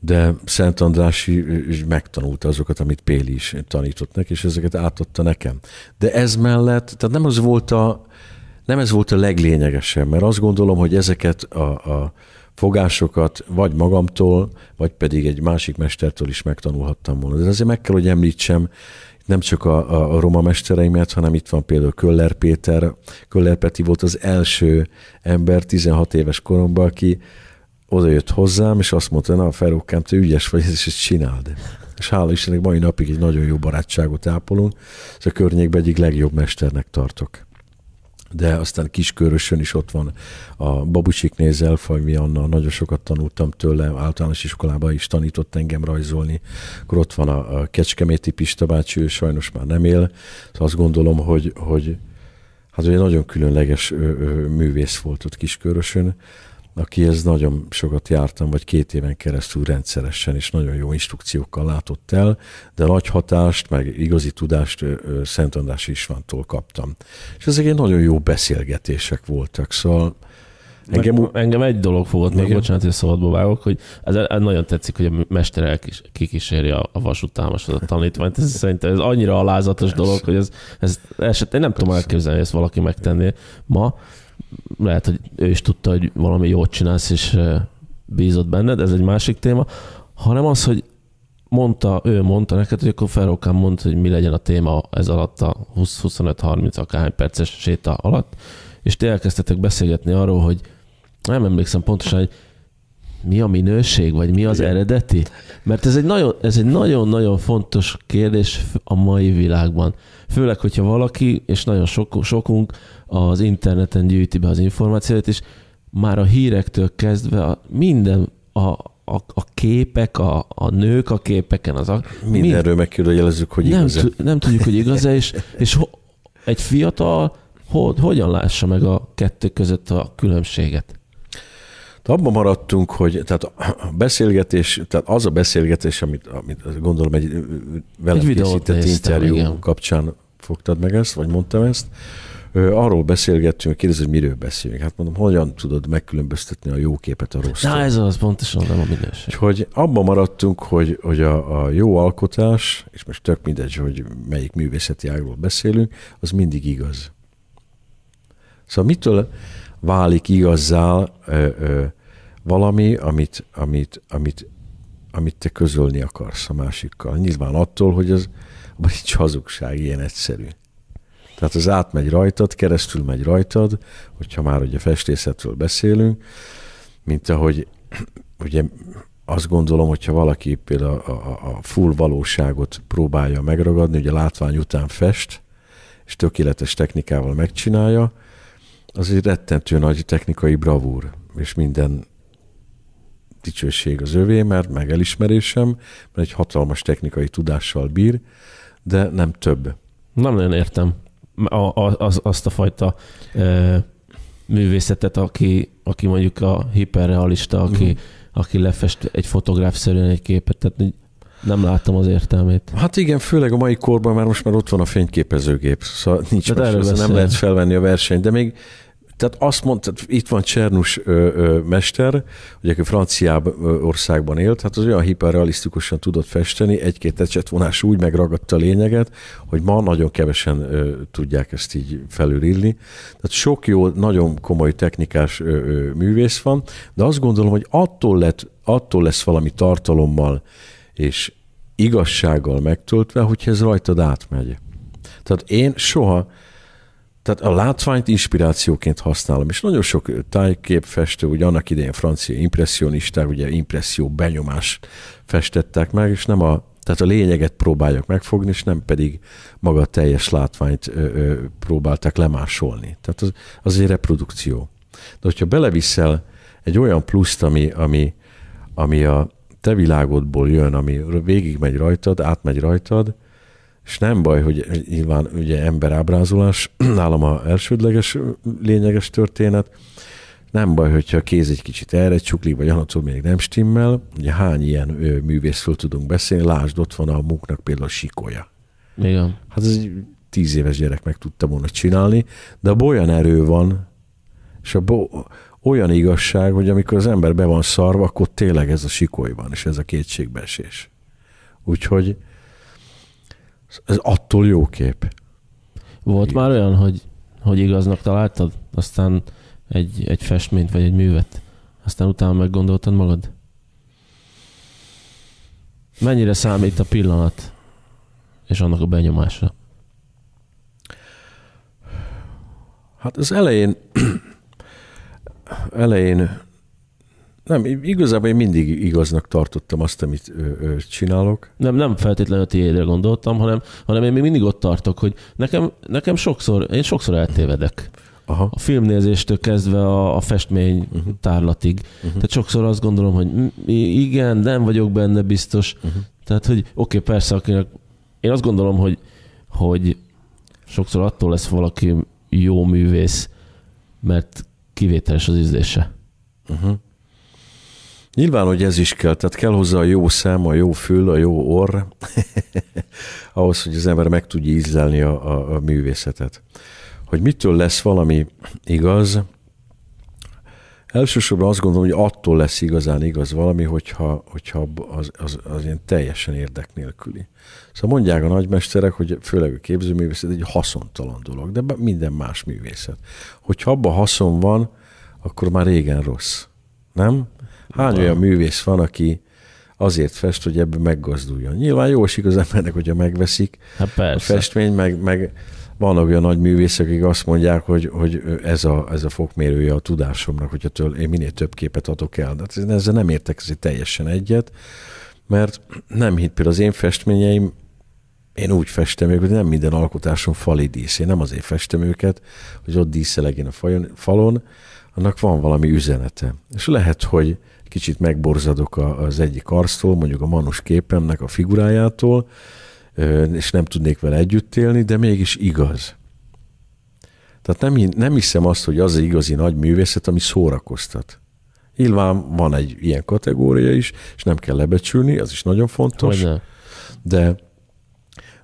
de Szent András is megtanulta azokat, amit Péli is tanított neki, és ezeket átadta nekem. De ez mellett, tehát nem az volt a, nem ez volt a leglényegesebb, mert azt gondolom, hogy ezeket a, a fogásokat vagy magamtól, vagy pedig egy másik mestertől is megtanulhattam volna. De azért meg kell, hogy említsem, nem csak a, a, a roma mestereimet, hanem itt van például Köller Péter. Köller Peti volt az első ember 16 éves koromban, aki oda jött hozzám, és azt mondta, na felrukkám, te ügyes vagy, és ezt csináld. És hála Istennek mai napig egy nagyon jó barátságot ápolunk, és a környékben egyik legjobb mesternek tartok. De aztán kiskörösön is ott van a nézel, mi Anna, nagyon sokat tanultam tőle, általános iskolában is tanított engem rajzolni. Akkor ott van a, a Kecskeméti Pista bácsi, ő sajnos már nem él, szóval azt gondolom, hogy, hogy hát ugye nagyon különleges ö, ö, művész volt ott kiskörösön, akihez nagyon sokat jártam, vagy két éven keresztül rendszeresen, és nagyon jó instrukciókkal látott el, de nagy hatást, meg igazi tudást Szent András Istvántól kaptam. És ezek egy nagyon jó beszélgetések voltak, szóval Engem, meg, engem egy dolog fogott meg, bocsánat, hogy szabadba vágok, hogy ez, e- ez nagyon tetszik, hogy a mester elkis, kikíséri a, a vasútámasat, a tanítványt. Ez szerintem ez annyira alázatos Persze. dolog, hogy ez, ez eset, én nem Persze. tudom elképzelni, hogy ezt valaki megtenné ma lehet, hogy ő is tudta, hogy valami jót csinálsz, és bízott benned, ez egy másik téma, hanem az, hogy mondta, ő mondta neked, hogy akkor Ferrokán mondta, hogy mi legyen a téma ez alatt a 20-25-30 akárhány perces séta alatt, és ti elkezdtetek beszélgetni arról, hogy nem emlékszem pontosan, hogy mi a minőség, vagy mi az eredeti? Mert ez egy, nagyon, ez egy nagyon-nagyon fontos kérdés a mai világban. Főleg, hogyha valaki, és nagyon sok, sokunk az interneten gyűjti be az információt, és már a hírektől kezdve a, minden a, a, a képek, a, a nők a képeken, az a, mindenről mind, megkérdőjelezzük, hogy nem, igaz nem tudjuk, hogy igaz-e, és, és ho, egy fiatal ho, hogyan lássa meg a kettő között a különbséget? Tehát abban maradtunk, hogy tehát a beszélgetés, tehát az a beszélgetés, amit, amit gondolom egy velem egy készített interjú igen. kapcsán fogtad meg ezt, vagy mondtam ezt, arról beszélgettünk, kérdezi, hogy miről beszélünk. Hát mondom, hogyan tudod megkülönböztetni a jó képet a rossz? Na ez az, pontosan nem a minőség. Hogy abban maradtunk, hogy, hogy a, a, jó alkotás, és most tök mindegy, hogy melyik művészeti ágról beszélünk, az mindig igaz. Szóval mitől, válik igazzá ö, ö, valami, amit, amit, amit, amit te közölni akarsz a másikkal. Nyilván attól, hogy az egy hazugság, ilyen egyszerű. Tehát az átmegy rajtad, keresztül megy rajtad, hogyha már ugye festészetről beszélünk, mint ahogy ugye azt gondolom, hogyha valaki például a, a, a full valóságot próbálja megragadni, ugye látvány után fest, és tökéletes technikával megcsinálja, az egy rettentő nagy technikai bravúr, és minden dicsőség az övé, mert meg elismerésem, mert egy hatalmas technikai tudással bír, de nem több. Nem nagyon értem a, a, az, azt a fajta e, művészetet, aki, aki mondjuk a hiperrealista, aki, mm. aki lefest egy fotográfszerűen egy képet, tehát nem láttam az értelmét. Hát igen, főleg a mai korban már most már ott van a fényképezőgép, szóval nincs de más, nem lehet felvenni a versenyt, de még tehát azt mondta, itt van Csernus ö, ö, mester, ugye aki Franciaországban élt, hát az olyan hiperrealisztikusan tudott festeni, egy-két ecsetvonás úgy megragadta a lényeget, hogy ma nagyon kevesen ö, tudják ezt így felülírni. Tehát sok jó, nagyon komoly technikás ö, ö, művész van, de azt gondolom, hogy attól, lett, attól lesz valami tartalommal és igazsággal megtöltve, hogyha ez rajtad átmegy. Tehát én soha tehát a látványt inspirációként használom, és nagyon sok tájképfestő, ugye annak idején francia impressionisták, ugye impresszió benyomás festettek meg, és nem a tehát a lényeget próbálják megfogni, és nem pedig maga a teljes látványt ö, ö, próbálták lemásolni. Tehát az, az egy reprodukció. De hogyha beleviszel egy olyan pluszt, ami, ami, ami a te világodból jön, ami végigmegy rajtad, átmegy rajtad, és nem baj, hogy nyilván ugye emberábrázolás, nálam a elsődleges lényeges történet, nem baj, hogyha a kéz egy kicsit erre csukli, vagy anatol még nem stimmel. Ugye hány ilyen művészről tudunk beszélni? Lásd, ott van a munknak például a sikolya. Igen. Hát ez egy tíz éves gyerek meg tudta volna csinálni, de olyan erő van, és bo- olyan igazság, hogy amikor az ember be van szarva, akkor tényleg ez a sikoly van, és ez a kétségbeesés. Úgyhogy ez attól jó kép. Volt Igen. már olyan, hogy, hogy igaznak találtad, aztán egy, egy festményt vagy egy művet, aztán utána meggondoltad magad? Mennyire számít a pillanat és annak a benyomása? Hát az elején elején nem, igazából én mindig igaznak tartottam azt, amit ö, ö, csinálok. Nem, nem feltétlenül a tiédre gondoltam, hanem, hanem én még mindig ott tartok, hogy nekem, nekem sokszor, én sokszor eltévedek. Aha. A filmnézéstől kezdve a, a festmény uh-huh. tárlatig. Uh-huh. Tehát sokszor azt gondolom, hogy igen, nem vagyok benne biztos. Uh-huh. Tehát, hogy oké, okay, persze, akinek én azt gondolom, hogy, hogy sokszor attól lesz valaki jó művész, mert kivételes az ízlése. Uh-huh. Nyilván, hogy ez is kell, tehát kell hozzá a jó szem, a jó fül, a jó orr, ahhoz, hogy az ember meg tudja ízlelni a, a, a művészetet. Hogy mitől lesz valami igaz, elsősorban azt gondolom, hogy attól lesz igazán igaz valami, hogyha, hogyha az, az, az ilyen teljesen érdek nélküli. Szóval mondják a nagymesterek, hogy főleg a képzőművészet egy haszontalan dolog, de minden más művészet. Hogyha abban haszon van, akkor már régen rossz. Nem? Hány olyan művész van, aki azért fest, hogy ebből meggazduljon. Nyilván jó esik az embernek, hogyha megveszik Há, persze. a festmény, meg, meg van olyan nagy művészek, akik azt mondják, hogy, hogy ez, a, ez a fokmérője a tudásomnak, hogyha től, én minél több képet adok el. De hát ezzel nem értek ez teljesen egyet, mert nem hitt például az én festményeim, én úgy festem őket, hogy nem minden alkotásom fali dísz. Én nem azért festem őket, hogy ott díszelegén a falon, annak van valami üzenete. És lehet, hogy kicsit megborzadok az egyik karsztól, mondjuk a manus képemnek a figurájától, és nem tudnék vele együtt élni, de mégis igaz. Tehát nem, nem hiszem azt, hogy az, az igazi nagy művészet, ami szórakoztat. Nyilván van egy ilyen kategória is, és nem kell lebecsülni, az is nagyon fontos. Hogyne. De,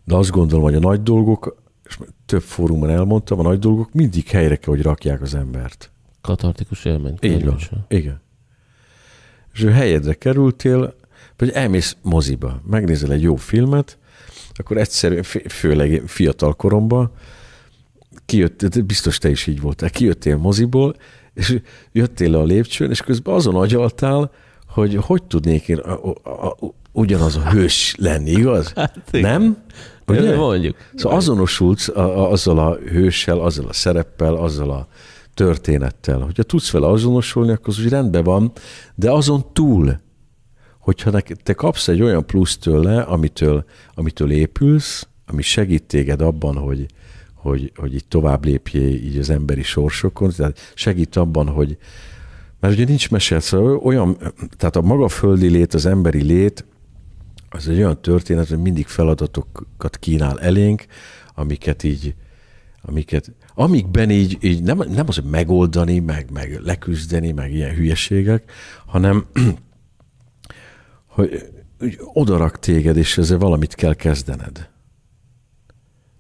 de azt gondolom, hogy a nagy dolgok, és több fórumon elmondtam, a nagy dolgok mindig helyre kell, hogy rakják az embert. Katartikus élmény. Igen. Igen és ő helyedre kerültél, vagy elmész moziba, megnézel egy jó filmet, akkor egyszerűen, főleg fiatal koromban, kijött, biztos te is így voltál, kijöttél moziból, és jöttél le a lépcsőn, és közben azon agyaltál, hogy hogy tudnék én a, a, a, ugyanaz a hős lenni, igaz? Hát, Nem? Ugye? Mondjuk. Szóval azonosulsz a, a, azzal a hőssel, azzal a szereppel, azzal a történettel. Hogyha tudsz vele azonosulni, akkor az úgy rendben van, de azon túl, hogyha te kapsz egy olyan plusz tőle, amitől, amitől épülsz, ami segít téged abban, hogy, hogy, hogy így tovább lépjél így az emberi sorsokon, tehát segít abban, hogy mert ugye nincs mese, szóval olyan, tehát a maga földi lét, az emberi lét, az egy olyan történet, hogy mindig feladatokat kínál elénk, amiket így, amiket amikben így, így nem, nem az, hogy megoldani, meg, meg leküzdeni, meg ilyen hülyeségek, hanem hogy úgy odarak téged, és ezzel valamit kell kezdened.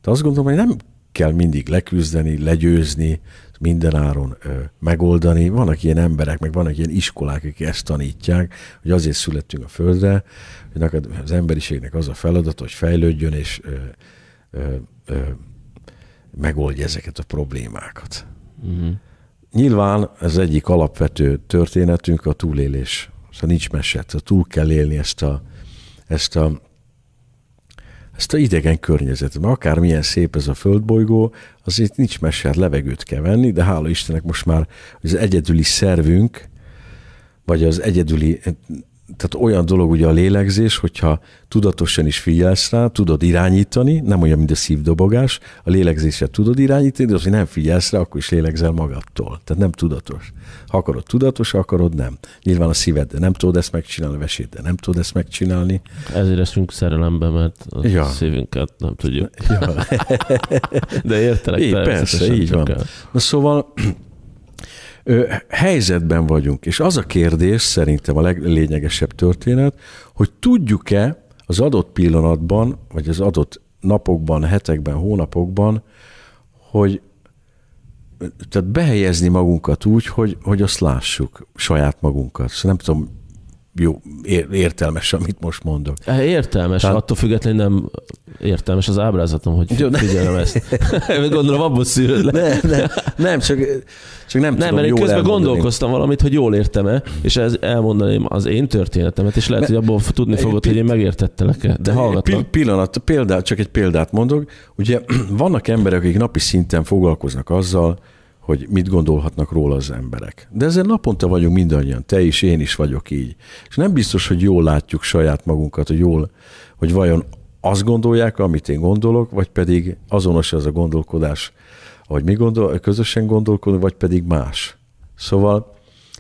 De azt gondolom, hogy nem kell mindig leküzdeni, legyőzni, mindenáron megoldani. Vannak ilyen emberek, meg vannak ilyen iskolák, akik ezt tanítják, hogy azért születtünk a Földre, hogy az emberiségnek az a feladat, hogy fejlődjön, és ö, ö, ö, megoldja ezeket a problémákat. Uh-huh. Nyilván ez egyik alapvető történetünk a túlélés. Szóval nincs meset, túl kell élni ezt a, ezt a ezt a idegen környezetet, mert akármilyen szép ez a földbolygó, azért nincs meset, hát levegőt kell venni, de hála Istennek most már az egyedüli szervünk, vagy az egyedüli tehát olyan dolog ugye a lélegzés, hogyha tudatosan is figyelsz rá, tudod irányítani, nem olyan, mint a szívdobogás, a lélegzésre tudod irányítani, de az, hogy nem figyelsz rá, akkor is lélegzel magadtól. Tehát nem tudatos. Ha akarod tudatos, ha akarod nem. Nyilván a szíved, de nem tudod ezt megcsinálni, vesét, de nem tudod ezt megcsinálni. Ezért esünk szerelembe, mert a ja. szívünket nem tudjuk. Ja. de értelek. Így, persze, így van. Na szóval helyzetben vagyunk. És az a kérdés szerintem a leglényegesebb történet, hogy tudjuk-e az adott pillanatban, vagy az adott napokban, hetekben, hónapokban, hogy tehát behelyezni magunkat úgy, hogy, hogy azt lássuk, saját magunkat. Szóval nem tudom, jó, értelmes, amit most mondok. Hát értelmes, Tehát... attól függetlenül nem értelmes az ábrázatom, hogy jó, figyelem ne. ezt. Gondolom, abból szűröd le. Nem, nem, nem csak, csak nem, nem tudom mert én közben elmondani. gondolkoztam valamit, hogy jól értem-e, és ez elmondaném az én történetemet, és lehet, mert, hogy abból tudni fogod, hogy én megértettelek-e, de hallgatlak. Pillanat, példát, csak egy példát mondok. Ugye vannak emberek, akik napi szinten foglalkoznak azzal, hogy mit gondolhatnak róla az emberek. De ezzel naponta vagyunk mindannyian, te is, én is vagyok így. És nem biztos, hogy jól látjuk saját magunkat, hogy jól, hogy vajon azt gondolják, amit én gondolok, vagy pedig azonos ez a gondolkodás, ahogy mi gondol, közösen gondolkodunk, vagy pedig más. Szóval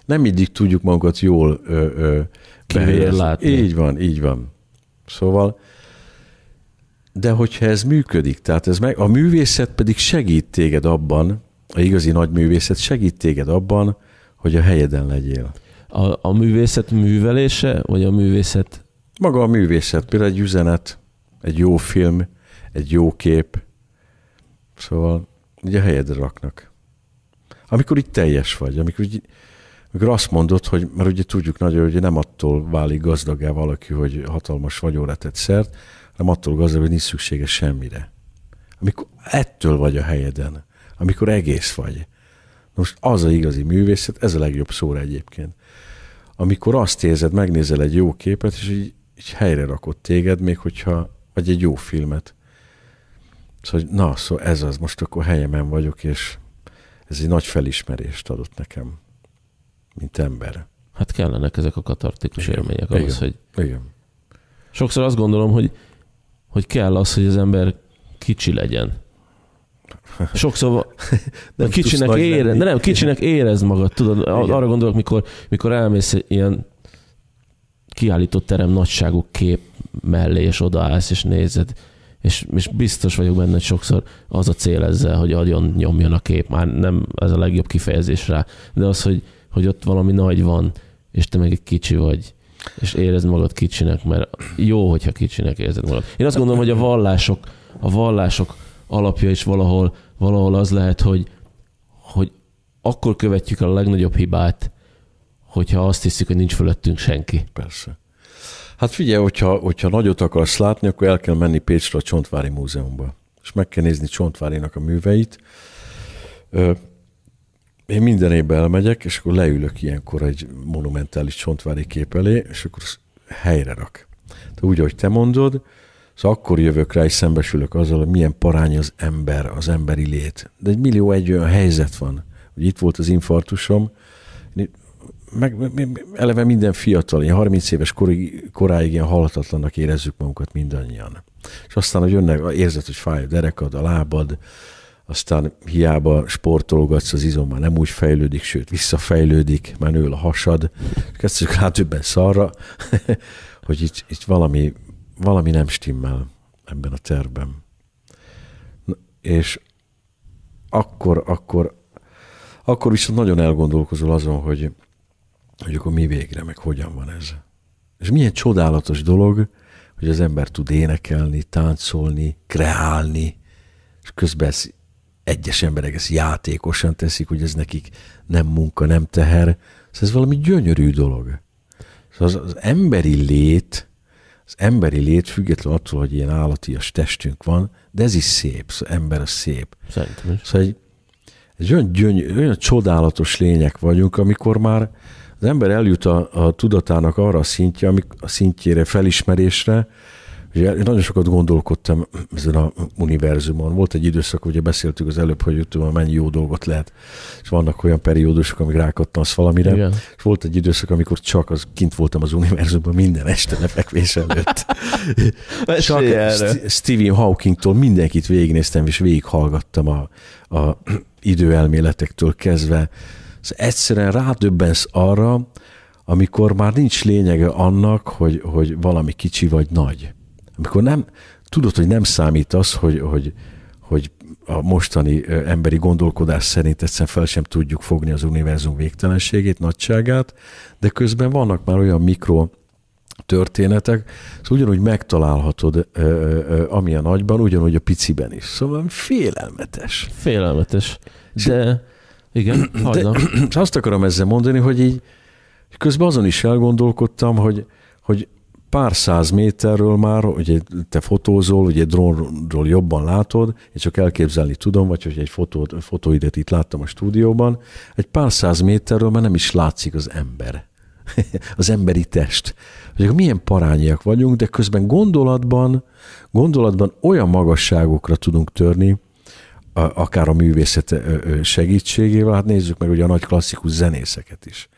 nem mindig tudjuk magunkat jól ö, ö, behelyezni. Látni. Így van, így van. Szóval, de hogyha ez működik, tehát ez meg, a művészet pedig segít téged abban, a igazi nagy művészet segít téged abban, hogy a helyeden legyél. A, a művészet művelése, vagy a művészet? Maga a művészet, például egy üzenet, egy jó film, egy jó kép. Szóval ugye a helyedre raknak. Amikor itt teljes vagy, amikor, így, amikor azt mondod, hogy, mert ugye tudjuk nagyon, hogy nem attól válik gazdagá valaki, hogy hatalmas vagyóletet szert, hanem attól gazdag, hogy nincs szüksége semmire. Amikor ettől vagy a helyeden amikor egész vagy. Most az a igazi művészet, ez a legjobb szóra egyébként. Amikor azt érzed, megnézel egy jó képet, és így, így helyre rakott téged, még hogyha, vagy egy jó filmet. Szóval, na, szó, szóval ez az, most akkor helyemen vagyok, és ez egy nagy felismerést adott nekem, mint ember. Hát kellenek ezek a katartikus Igen. élmények ahhoz, Igen. hogy... Igen. Sokszor azt gondolom, hogy, hogy kell az, hogy az ember kicsi legyen sokszor nem kicsinek, ére, de nem, kicsinek érez magad, tudod, Igen. arra gondolok, mikor, mikor elmész ilyen kiállított terem nagyságú kép mellé, és odaállsz, és nézed, és, és biztos vagyok benne, hogy sokszor az a cél ezzel, hogy agyon nyomjon a kép, már nem ez a legjobb kifejezés rá, de az, hogy, hogy ott valami nagy van, és te meg egy kicsi vagy, és érezd magad kicsinek, mert jó, hogyha kicsinek érzed magad. Én azt gondolom, hogy a vallások, a vallások alapja is valahol valahol az lehet, hogy, hogy akkor követjük a legnagyobb hibát, hogyha azt hiszük, hogy nincs fölöttünk senki. Persze. Hát figyelj, hogyha, hogyha nagyot akarsz látni, akkor el kell menni Pécsre a Csontvári Múzeumba, és meg kell nézni Csontvárinak a műveit. Én minden évben elmegyek, és akkor leülök ilyenkor egy monumentális Csontvári kép elé, és akkor helyre rak. De úgy, ahogy te mondod, Szóval akkor jövök rá, és szembesülök azzal, hogy milyen parány az ember, az emberi lét. De egy millió egy olyan helyzet van, hogy itt volt az infartusom, meg, meg eleve minden fiatal, ilyen 30 éves korig, koráig ilyen halhatatlannak érezzük magunkat mindannyian. És aztán, hogy jönnek, érzed, hogy fáj a derekad, a lábad, aztán hiába sportologatsz, az izom már nem úgy fejlődik, sőt, visszafejlődik, már nő a hasad, kezdjük rá többen szarra, hogy itt, itt valami valami nem stimmel ebben a tervben. És akkor, akkor, akkor viszont nagyon elgondolkozol azon, hogy, hogy akkor mi végre, meg hogyan van ez. És milyen csodálatos dolog, hogy az ember tud énekelni, táncolni, kreálni, és közben ez egyes emberek ezt játékosan teszik, hogy ez nekik nem munka, nem teher. Szóval ez valami gyönyörű dolog. Szóval az, az emberi lét az emberi lét független attól, hogy ilyen állatias testünk van, de ez is szép, szóval ember a szép. Szerintem is. Szóval egy, egy olyan, gyöny, olyan csodálatos lények vagyunk, amikor már az ember eljut a, a tudatának arra a, szintje, amik, a szintjére, felismerésre, Ugye én nagyon sokat gondolkodtam ezen a univerzumon. Volt egy időszak, ugye beszéltük az előbb, hogy tudom, mennyi jó dolgot lehet, és vannak olyan periódusok, amik rákattansz valamire, Igen. és volt egy időszak, amikor csak az, kint voltam az univerzumban minden este lefekvés előtt. csak St- Stephen Hawkingtól mindenkit végignéztem, és végighallgattam a, a időelméletektől kezdve. Szóval egyszerűen rádöbbensz arra, amikor már nincs lényege annak, hogy, hogy valami kicsi vagy nagy amikor nem, tudod, hogy nem számít az, hogy, hogy, hogy a mostani emberi gondolkodás szerint egyszerűen fel sem tudjuk fogni az univerzum végtelenségét, nagyságát, de közben vannak már olyan mikro történetek, szóval ugyanúgy megtalálhatod ö, ö, amilyen nagyban, ugyanúgy a piciben is. Szóval félelmetes. Félelmetes. De igen, hajlam. De, azt akarom ezzel mondani, hogy így közben azon is elgondolkodtam, hogy, hogy pár száz méterről már, ugye te fotózol, ugye drónról jobban látod, én csak elképzelni tudom, vagy hogy egy fotó, fotóidet itt láttam a stúdióban, egy pár száz méterről már nem is látszik az ember, az emberi test. Hogy akkor milyen parányiak vagyunk, de közben gondolatban, gondolatban olyan magasságokra tudunk törni, akár a művészet segítségével, hát nézzük meg ugye a nagy klasszikus zenészeket is.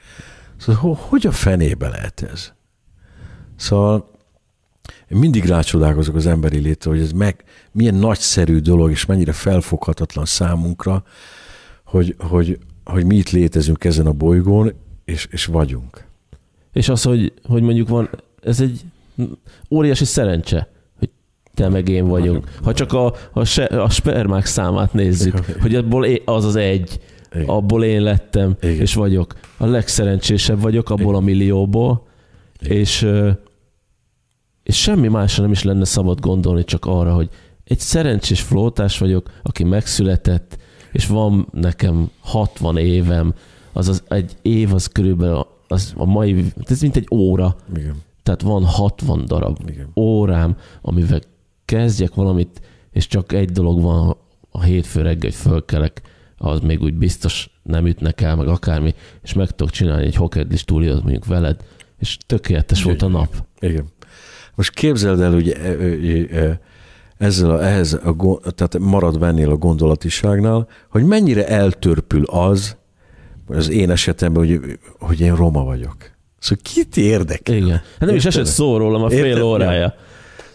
Szóval hogy a fenébe lehet ez? Szóval mindig rácsodálkozok az emberi létre, hogy ez meg, milyen nagyszerű dolog, és mennyire felfoghatatlan számunkra, hogy, hogy, hogy mi itt létezünk ezen a bolygón, és, és vagyunk. És az, hogy, hogy mondjuk van, ez egy óriási szerencse, hogy te meg én vagyunk. Ha csak a, a, se, a spermák számát nézzük, hogy abból é, az az egy, Igen. abból én lettem, Igen. és vagyok. A legszerencsésebb vagyok abból Igen. a millióból, és, és semmi másra nem is lenne szabad gondolni, csak arra, hogy egy szerencsés flótás vagyok, aki megszületett, és van nekem 60 évem, azaz egy év az körülbelül az a mai, hát ez mint egy óra. Igen. Tehát van 60 darab Igen. órám, amivel kezdjek valamit, és csak egy dolog van, a hétfő reggel, hogy fölkelek, az még úgy biztos nem ütnek el, meg akármi, és meg tudok csinálni egy hokedlis túliat mondjuk veled, és tökéletes volt a nap. Igen. Most képzeld el, hogy e, ezzel a, ehhez a, tehát marad vennél a gondolatiságnál, hogy mennyire eltörpül az, az én esetemben, hogy, hogy én roma vagyok. Szóval kit érdekel? Igen. Hát nem Érted? is esett szó rólam a fél Érted? órája.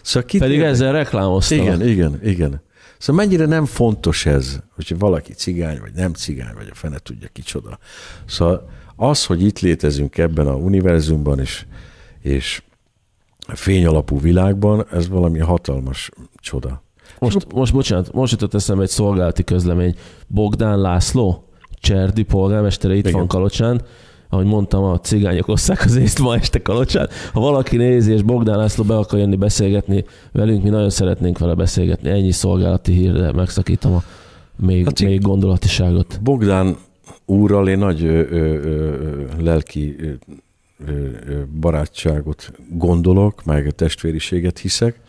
Szóval kit Pedig érdekel? ezzel reklámoztam. Igen, igen, igen. Szóval mennyire nem fontos ez, hogyha valaki cigány, vagy nem cigány, vagy a fene tudja kicsoda. Szóval az, hogy itt létezünk ebben a univerzumban, és, és fényalapú világban, ez valami hatalmas csoda. Most, most bocsánat, most jutott eszembe egy szolgálati közlemény. Bogdán László, Cserdi polgármestere itt Igen. van Kalocsán, ahogy mondtam, a cigányok osszák az észt ma este Kalocsán. Ha valaki nézi, és Bogdán László be akar jönni beszélgetni velünk, mi nagyon szeretnénk vele beszélgetni. Ennyi szolgálati de megszakítom a még, a még gondolatiságot. Bogdán úrral én nagy ö, ö, ö, lelki ö, ö, barátságot gondolok, meg a testvériséget hiszek.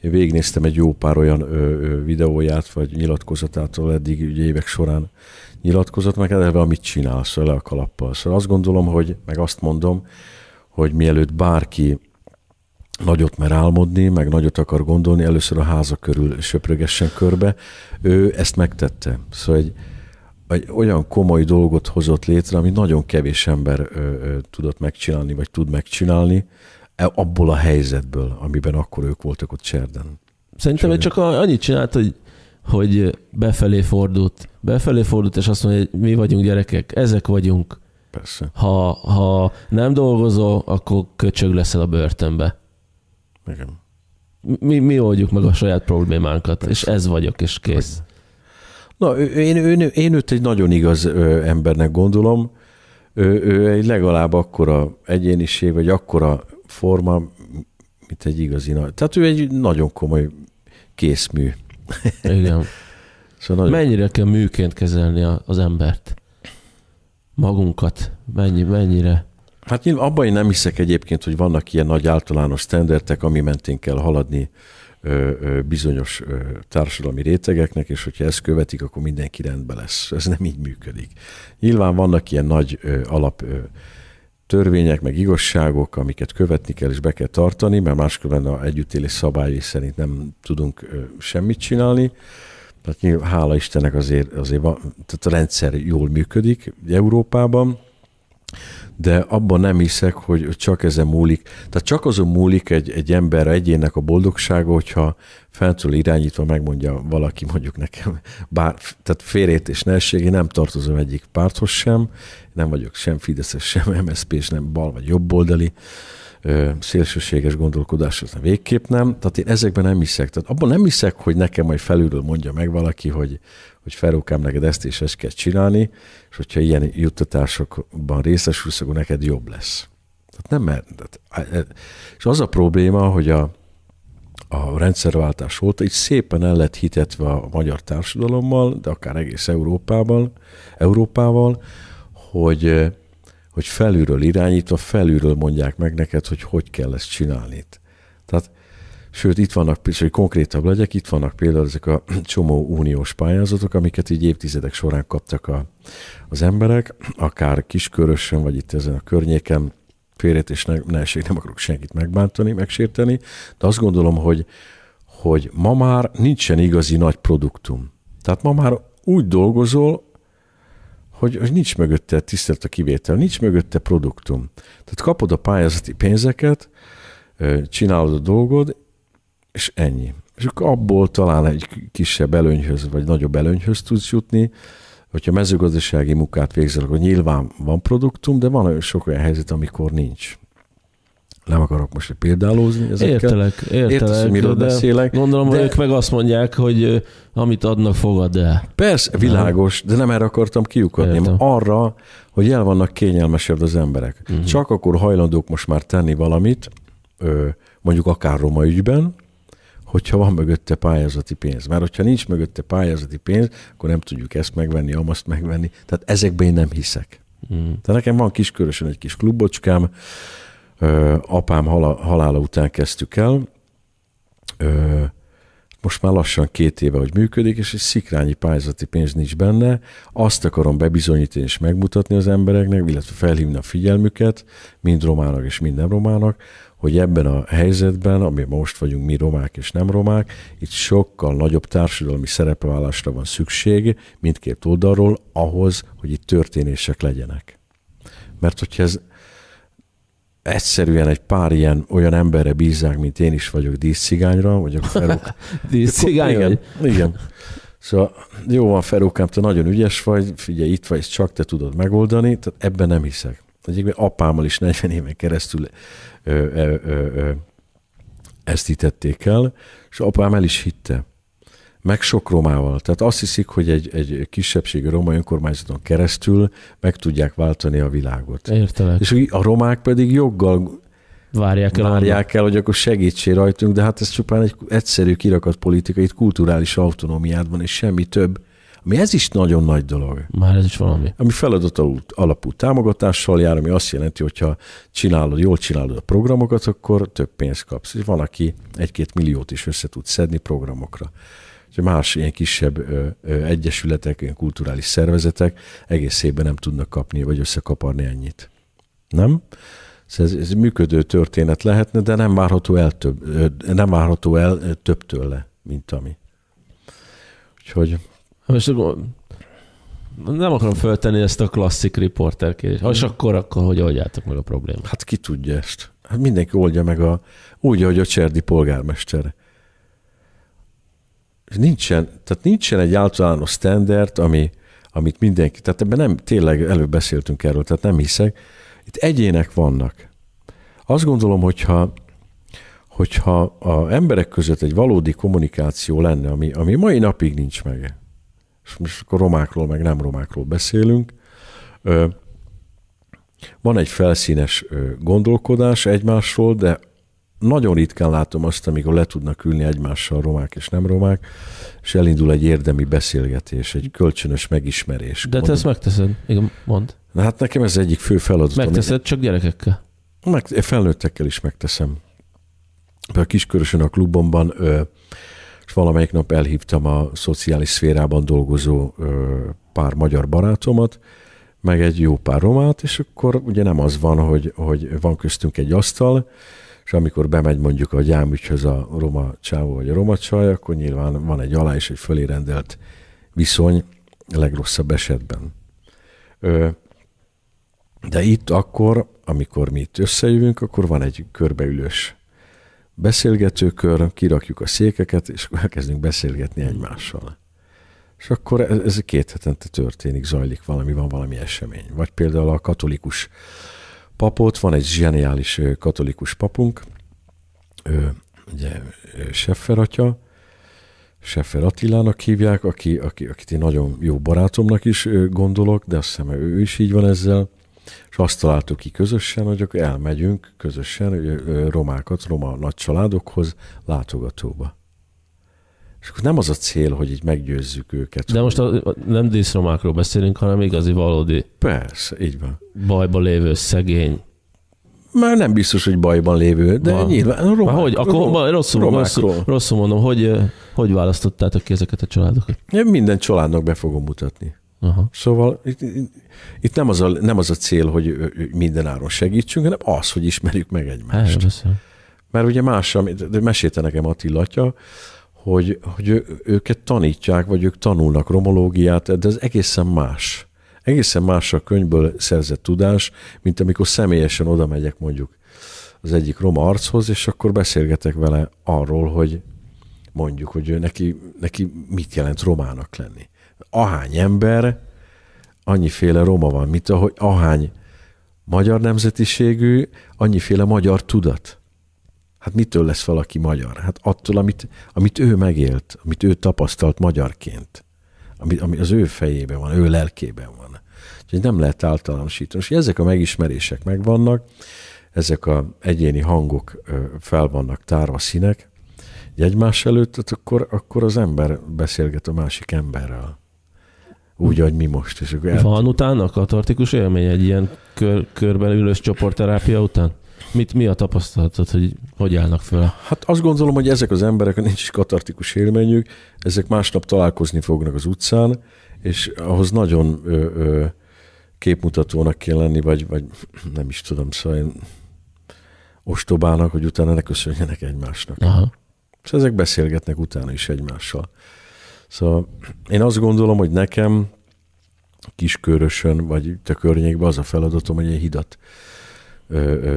Én végignéztem egy jó pár olyan ö, ö, videóját, vagy nyilatkozatától eddig ugye évek során nyilatkozott, meg eleve amit csinálsz, szóval le a kalappal. Szóval azt gondolom, hogy, meg azt mondom, hogy mielőtt bárki nagyot mer álmodni, meg nagyot akar gondolni, először a háza körül söprögessen körbe. Ő ezt megtette. Szóval egy, egy olyan komoly dolgot hozott létre, ami nagyon kevés ember ö, ö, tudott megcsinálni, vagy tud megcsinálni, e, abból a helyzetből, amiben akkor ők voltak ott Cserden. Szerintem Cserden. csak annyit csinált, hogy, hogy befelé fordult. Befelé fordult, és azt mondja, hogy mi vagyunk gyerekek, ezek vagyunk. Persze. Ha, ha nem dolgozol, akkor köcsög leszel a börtönbe. Igen. Mi, mi oldjuk meg a saját problémánkat, Persze. és ez vagyok, és kész. Vagy. Na, én, én, én őt egy nagyon igaz ö, embernek gondolom. Ő, ő egy legalább akkora egyéniség, vagy akkora forma, mint egy igazi. Tehát ő egy nagyon komoly készmű. Igen. szóval nagyon... Mennyire kell műként kezelni az embert? Magunkat? Mennyi, mennyire? Hát én abban én nem hiszek egyébként, hogy vannak ilyen nagy általános standardek, ami mentén kell haladni bizonyos társadalmi rétegeknek, és hogyha ezt követik, akkor mindenki rendben lesz. Ez nem így működik. Nyilván vannak ilyen nagy alap törvények, meg igazságok, amiket követni kell és be kell tartani, mert máskülön a együttélés szabályai szerint nem tudunk semmit csinálni. Tehát nyilván, hála Istennek azért, azért van, tehát a rendszer jól működik Európában de abban nem hiszek, hogy csak ezen múlik. Tehát csak azon múlik egy, egy ember egyének a boldogsága, hogyha fentről irányítva megmondja valaki mondjuk nekem, bár, tehát férét és nelség, én nem tartozom egyik párthoz sem, nem vagyok sem Fideszes, sem MSZP, és nem bal vagy jobboldali, szélsőséges gondolkodás, az végképp nem. Tehát én ezekben nem hiszek. Tehát abban nem hiszek, hogy nekem majd felülről mondja meg valaki, hogy hogy felrókám neked ezt és ezt kell csinálni, és hogyha ilyen juttatásokban részesülsz, akkor neked jobb lesz. Tehát nem mert. E, és az a probléma, hogy a, a rendszerváltás óta így szépen el lett hitetve a magyar társadalommal, de akár egész Európával, Európával hogy, e, hogy felülről irányítva, felülről mondják meg neked, hogy hogy kell ezt csinálni. Tehát Sőt, itt vannak, és hogy konkrétabb legyek, itt vannak például ezek a csomó uniós pályázatok, amiket így évtizedek során kaptak a, az emberek, akár Kiskörösön, vagy itt ezen a környéken, félrét, és ne, ne esély, nem akarok senkit megbántani, megsérteni, de azt gondolom, hogy, hogy ma már nincsen igazi nagy produktum. Tehát ma már úgy dolgozol, hogy, hogy nincs mögötte tisztelt a kivétel, nincs mögötte produktum. Tehát kapod a pályázati pénzeket, csinálod a dolgod, és ennyi. És akkor abból talán egy kisebb előnyhöz, vagy nagyobb előnyhöz tudsz jutni, hogyha mezőgazdasági munkát végzel, akkor nyilván van produktum, de van olyan sok olyan helyzet, amikor nincs. Nem akarok most példálózni ezekkel. Értelek, értelek. Értesz, miről de beszélek. Gondolom, de... ők meg azt mondják, hogy amit adnak, fogad el. Persze, világos, de nem erre akartam kiukadni, Értem. arra, hogy el vannak kényelmesebb az emberek. Uh-huh. Csak akkor hajlandók most már tenni valamit, mondjuk akár roma ügyben, hogyha van mögötte pályázati pénz. Mert hogyha nincs mögötte pályázati pénz, akkor nem tudjuk ezt megvenni, amazt megvenni. Tehát ezekben én nem hiszek. Mm. Tehát nekem van kiskörösen egy kis klubocskám, ö, apám hala, halála után kezdtük el, ö, most már lassan két éve, hogy működik, és egy szikrányi pályázati pénz nincs benne. Azt akarom bebizonyítani és megmutatni az embereknek, illetve felhívni a figyelmüket, mind romának és minden romának, hogy ebben a helyzetben, ami most vagyunk mi romák és nem romák, itt sokkal nagyobb társadalmi szerepvállásra van szükség mindkét oldalról ahhoz, hogy itt történések legyenek. Mert hogyha ez egyszerűen egy pár ilyen olyan emberre bízzák, mint én is vagyok díszcigányra, vagy a ferok. Díszcigány? Igen, igen. Szóval jó van, Ferókám, te nagyon ügyes vagy, figyelj, itt vagy, csak te tudod megoldani, tehát ebben nem hiszek. Egyébként apámmal is 40 éven keresztül ö, ö, ezt hitették el, és apám el is hitte. Meg sok romával. Tehát azt hiszik, hogy egy, egy kisebbségi roma önkormányzaton keresztül meg tudják váltani a világot. Értelek. És a romák pedig joggal várják el, várják el, hogy akkor segítsé rajtunk, de hát ez csupán egy egyszerű kirakat politika, itt kulturális autonómiád van, és semmi több ami ez is nagyon nagy dolog. Már ez is valami. Ami feladat alapú támogatással jár, ami azt jelenti, hogyha csinálod, jól csinálod a programokat, akkor több pénzt kapsz. És van, aki egy-két milliót is össze tud szedni programokra. Más ilyen kisebb ö, ö, egyesületek, ilyen kulturális szervezetek egész évben nem tudnak kapni, vagy összekaparni ennyit. Nem? Szóval ez, ez működő történet lehetne, de nem várható el, több, nem várható el több tőle, mint ami. Úgyhogy Hát most akkor nem akarom föltenni ezt a klasszik riporter kérdést. Ha és mm. akkor, akkor hogy oldjátok meg a problémát? Hát ki tudja ezt? Hát mindenki oldja meg a, úgy, ahogy a cserdi polgármester. Nincsen, tehát nincsen egy általános standard, ami, amit mindenki, tehát ebben nem, tényleg előbb beszéltünk erről, tehát nem hiszek. Itt egyének vannak. Azt gondolom, hogyha hogyha a emberek között egy valódi kommunikáció lenne, ami, ami mai napig nincs meg, és most akkor romákról, meg nem romákról beszélünk, van egy felszínes gondolkodás egymásról, de nagyon ritkán látom azt, amikor le tudnak ülni egymással romák és nem romák, és elindul egy érdemi beszélgetés, egy kölcsönös megismerés. De te ezt megteszed, igen, mond. Na hát nekem ez egyik fő feladatom. Megteszed amit... csak gyerekekkel? Meg, felnőttekkel is megteszem. Például kiskörösön a klubomban ö, valamelyik nap elhívtam a szociális szférában dolgozó pár magyar barátomat, meg egy jó pár romát, és akkor ugye nem az van, hogy, hogy van köztünk egy asztal, és amikor bemegy mondjuk a gyámügyhöz a roma csávó vagy a roma csaj, akkor nyilván van egy alá és egy fölé rendelt viszony legrosszabb esetben. De itt akkor, amikor mi itt összejövünk, akkor van egy körbeülős beszélgetőkör, kirakjuk a székeket, és elkezdünk beszélgetni egymással. És akkor ez, ez két hetente történik, zajlik valami, van valami esemény. Vagy például a katolikus papot, van egy zseniális katolikus papunk, ő, ugye Seffer atya, Seffer Attilának hívják, aki, aki, akit én nagyon jó barátomnak is gondolok, de azt hiszem ő is így van ezzel és azt találtuk ki közösen, hogy akkor elmegyünk közösen romákat, roma nagy családokhoz látogatóba. És akkor nem az a cél, hogy így meggyőzzük őket. De most a, a, nem díszromákról beszélünk, hanem igazi, valódi. Persze, így van. Bajba lévő szegény. Már nem biztos, hogy bajban lévő, de Van. nyilván romák. hogy? Akkor romák, rosszul, rosszul, rosszul mondom, hogy, hogy választottátok ki ezeket a családokat? Én minden családnak be fogom mutatni. Aha. Szóval itt, itt nem, az a, nem az a cél, hogy mindenáron segítsünk, hanem az, hogy ismerjük meg egymást. Hát, persze. Mert ugye más, de mesélte nekem Attila atya, hogy, hogy ő, őket tanítják, vagy ők tanulnak romológiát, de ez egészen más. Egészen más a könyvből szerzett tudás, mint amikor személyesen oda megyek mondjuk az egyik roma archoz, és akkor beszélgetek vele arról, hogy mondjuk, hogy ő neki, neki mit jelent romának lenni ahány ember, annyiféle roma van, mint ahogy ahány magyar nemzetiségű, annyiféle magyar tudat. Hát mitől lesz valaki magyar? Hát attól, amit, amit ő megélt, amit ő tapasztalt magyarként, ami, ami az ő fejében van, ő lelkében van. Úgyhogy nem lehet általánosítani. És ezek a megismerések megvannak, ezek a egyéni hangok fel vannak tárva színek egymás előtt, hát akkor, akkor az ember beszélget a másik emberrel úgy, ahogy mi most. És akkor el... Van utána katartikus élmény egy ilyen kör, körben ülős csoportterápia után? Mit, mi a tapasztalatod, hogy hogy állnak fel? Hát azt gondolom, hogy ezek az emberek, nincs is katartikus élményük, ezek másnap találkozni fognak az utcán, és ahhoz nagyon ö, ö, képmutatónak kell lenni, vagy, vagy nem is tudom, szóval én ostobának, hogy utána ne köszönjenek egymásnak. Aha. És ezek beszélgetnek utána is egymással. Szóval én azt gondolom, hogy nekem kiskörösön, vagy itt a környékben az a feladatom, hogy egy hidat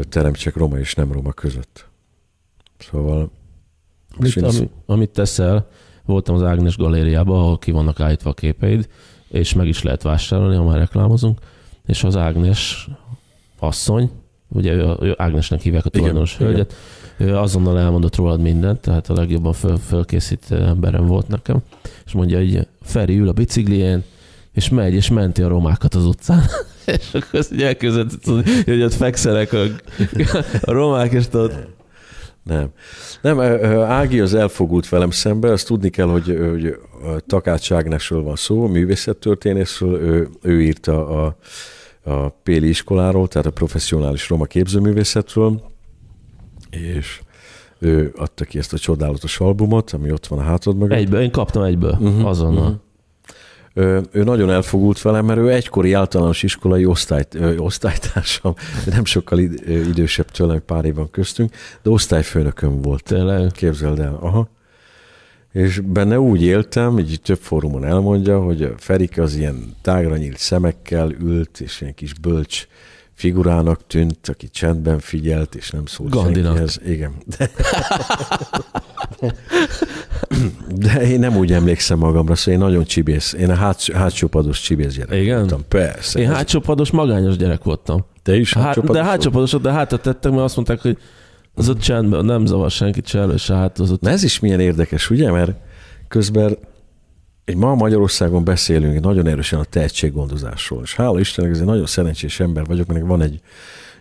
teremtsek roma és nem roma között. Szóval... Mit, ami, az... amit teszel, voltam az Ágnes galériában, ahol ki vannak állítva a képeid, és meg is lehet vásárolni, ha már reklámozunk, és az Ágnes asszony, ugye ő, ő Ágnesnek hívják a tulajdonos igen, hölgyet, igen. Ő azonnal elmondott rólad mindent, tehát a legjobban föl, fölkészít emberem volt nekem, és mondja, hogy Feri ül a biciklién, és megy, és menti a romákat az utcán. és akkor azt elképzelted, hogy ott fekszerek a, a romák, és tudod, nem. Nem, Ági az elfogult velem szembe, azt tudni kell, hogy, hogy Takács Ágnesről van szó, művészettörténészről, ő, ő írta a, a Péli iskoláról, tehát a professzionális roma képzőművészetről, és ő adta ki ezt a csodálatos albumot, ami ott van a hátad mögött. Egyből, én kaptam egyből, uh-huh, azonnal. Uh-huh. Mhm. Ő, ő nagyon elfogult velem, mert ő egykori általános iskolai osztályt ö, osztálytársam, nem sokkal id, ö, idősebb tőlem, pár évben köztünk, de osztályfőnököm volt. Tényleg? Képzeld el. Aha. És benne úgy éltem, így több fórumon elmondja, hogy a Ferik az ilyen tágra nyílt szemekkel ült, és ilyen kis bölcs figurának tűnt, aki csendben figyelt, és nem szólt Gandinak. senkihez. Igen. De... De én nem úgy emlékszem magamra, szóval én nagyon csibész. Én a hátsó, hátsópados csibész gyerek Igen? voltam. Persze. Én hátsópados magányos gyerek voltam. Te is hát, hátsópados? De hátsópados, de hátra tettek, mert azt mondták, hogy az ott csendben, nem zavar senkit se elő, se hát az ott... Na ez is milyen érdekes, ugye? Mert közben egy ma Magyarországon beszélünk nagyon erősen a tehetséggondozásról, és hála Istennek ez egy nagyon szerencsés ember vagyok, mert van egy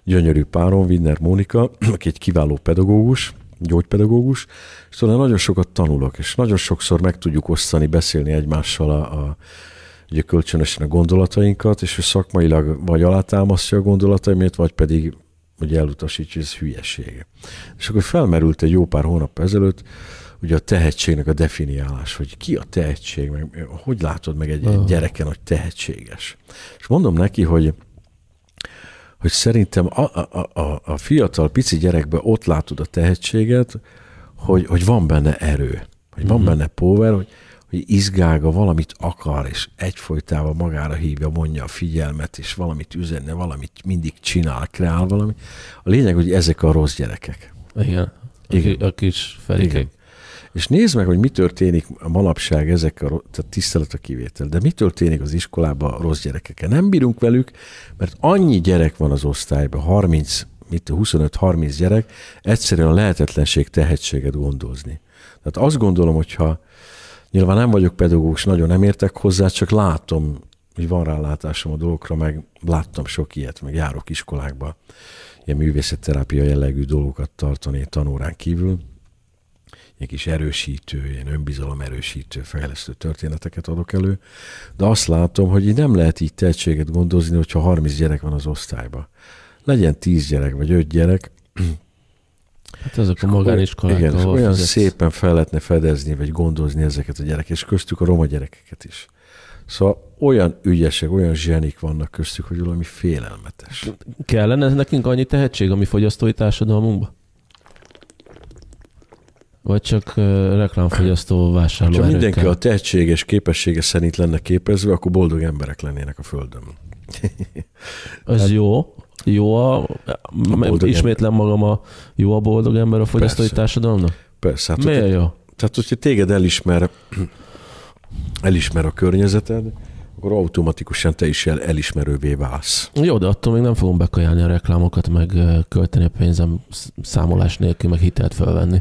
gyönyörű párom, Winner Mónika, aki egy kiváló pedagógus, gyógypedagógus, és tudom, nagyon sokat tanulok, és nagyon sokszor meg tudjuk osztani, beszélni egymással a, a ugye kölcsönösen a gondolatainkat, és ő szakmailag vagy alátámasztja a gondolataimért, vagy pedig hogy elutasítja, ez hülyeség. És akkor felmerült egy jó pár hónap ezelőtt, ugye a tehetségnek a definiálás, hogy ki a tehetség, meg hogy látod meg egy, egy ah. gyereken, hogy tehetséges. És mondom neki, hogy hogy szerintem a, a, a, a fiatal, pici gyerekben ott látod a tehetséget, hogy, hogy van benne erő, hogy van uh-huh. benne power, hogy, hogy izgága valamit akar, és egyfolytában magára hívja, mondja a figyelmet, és valamit üzenne, valamit mindig csinál, kreál valami. A lényeg, hogy ezek a rossz gyerekek. Igen. Igen. A kis felékek. És nézd meg, hogy mi történik manapság ezekkel, tehát tisztelet a kivétel, de mi történik az iskolában a rossz gyerekekkel. Nem bírunk velük, mert annyi gyerek van az osztályban, 30, mit 25-30 gyerek, egyszerűen a lehetetlenség tehetséget gondozni. Tehát azt gondolom, hogyha nyilván nem vagyok pedagógus, nagyon nem értek hozzá, csak látom, hogy van rálátásom a dolgokra, meg láttam sok ilyet, meg járok iskolákba ilyen művészetterápia jellegű dolgokat tartani tanórán kívül ilyen kis erősítő, ilyen önbizalom erősítő, fejlesztő történeteket adok elő, de azt látom, hogy így nem lehet így tehetséget gondozni, hogyha 30 gyerek van az osztályban. Legyen 10 gyerek, vagy 5 gyerek, Hát azok a magániskolák. Igen, és olyan fizetsz. szépen fel lehetne fedezni, vagy gondozni ezeket a gyerekeket, és köztük a roma gyerekeket is. Szóval olyan ügyesek, olyan zsenik vannak köztük, hogy valami félelmetes. Kellene nekünk annyi tehetség, ami fogyasztói társadalmunkban? Vagy csak uh, reklámfogyasztó vásárló Ha mindenki erőkkel. a tehetséges képessége szerint lenne képezve, akkor boldog emberek lennének a Földön. Ez hát, jó. Jó a, a ismétlem ember. magam a jó a boldog ember a fogyasztói Persze. társadalomnak? Persze. Hát, Miért jó? Tehát, hogyha téged elismer, elismer a környezeted, akkor automatikusan te is el, elismerővé válsz. Jó, de attól még nem fogom bekajálni a reklámokat, meg költeni a pénzem számolás nélkül, meg hitelt felvenni.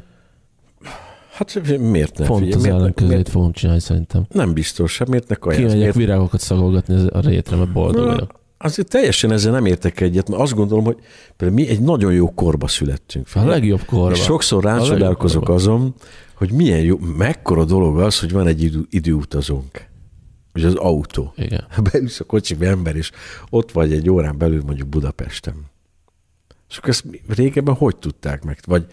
Hát miért ne? Font az állam közét fogunk csinálni szerintem. Nem biztos, sem, miért ne kajász? Kimegyek virágokat szagolgatni a rétre, mert boldog vagyok. Azért teljesen ezzel nem értek egyet, mert azt gondolom, hogy mi egy nagyon jó korba születtünk. Fel. A legjobb korba. És sokszor rácsodálkozok azon, hogy milyen jó, mekkora dolog az, hogy van egy idő, időutazónk. És az autó. Igen. Beülsz a kocsibe ember, és ott vagy egy órán belül mondjuk Budapesten. És akkor ezt régebben hogy tudták meg? Vagy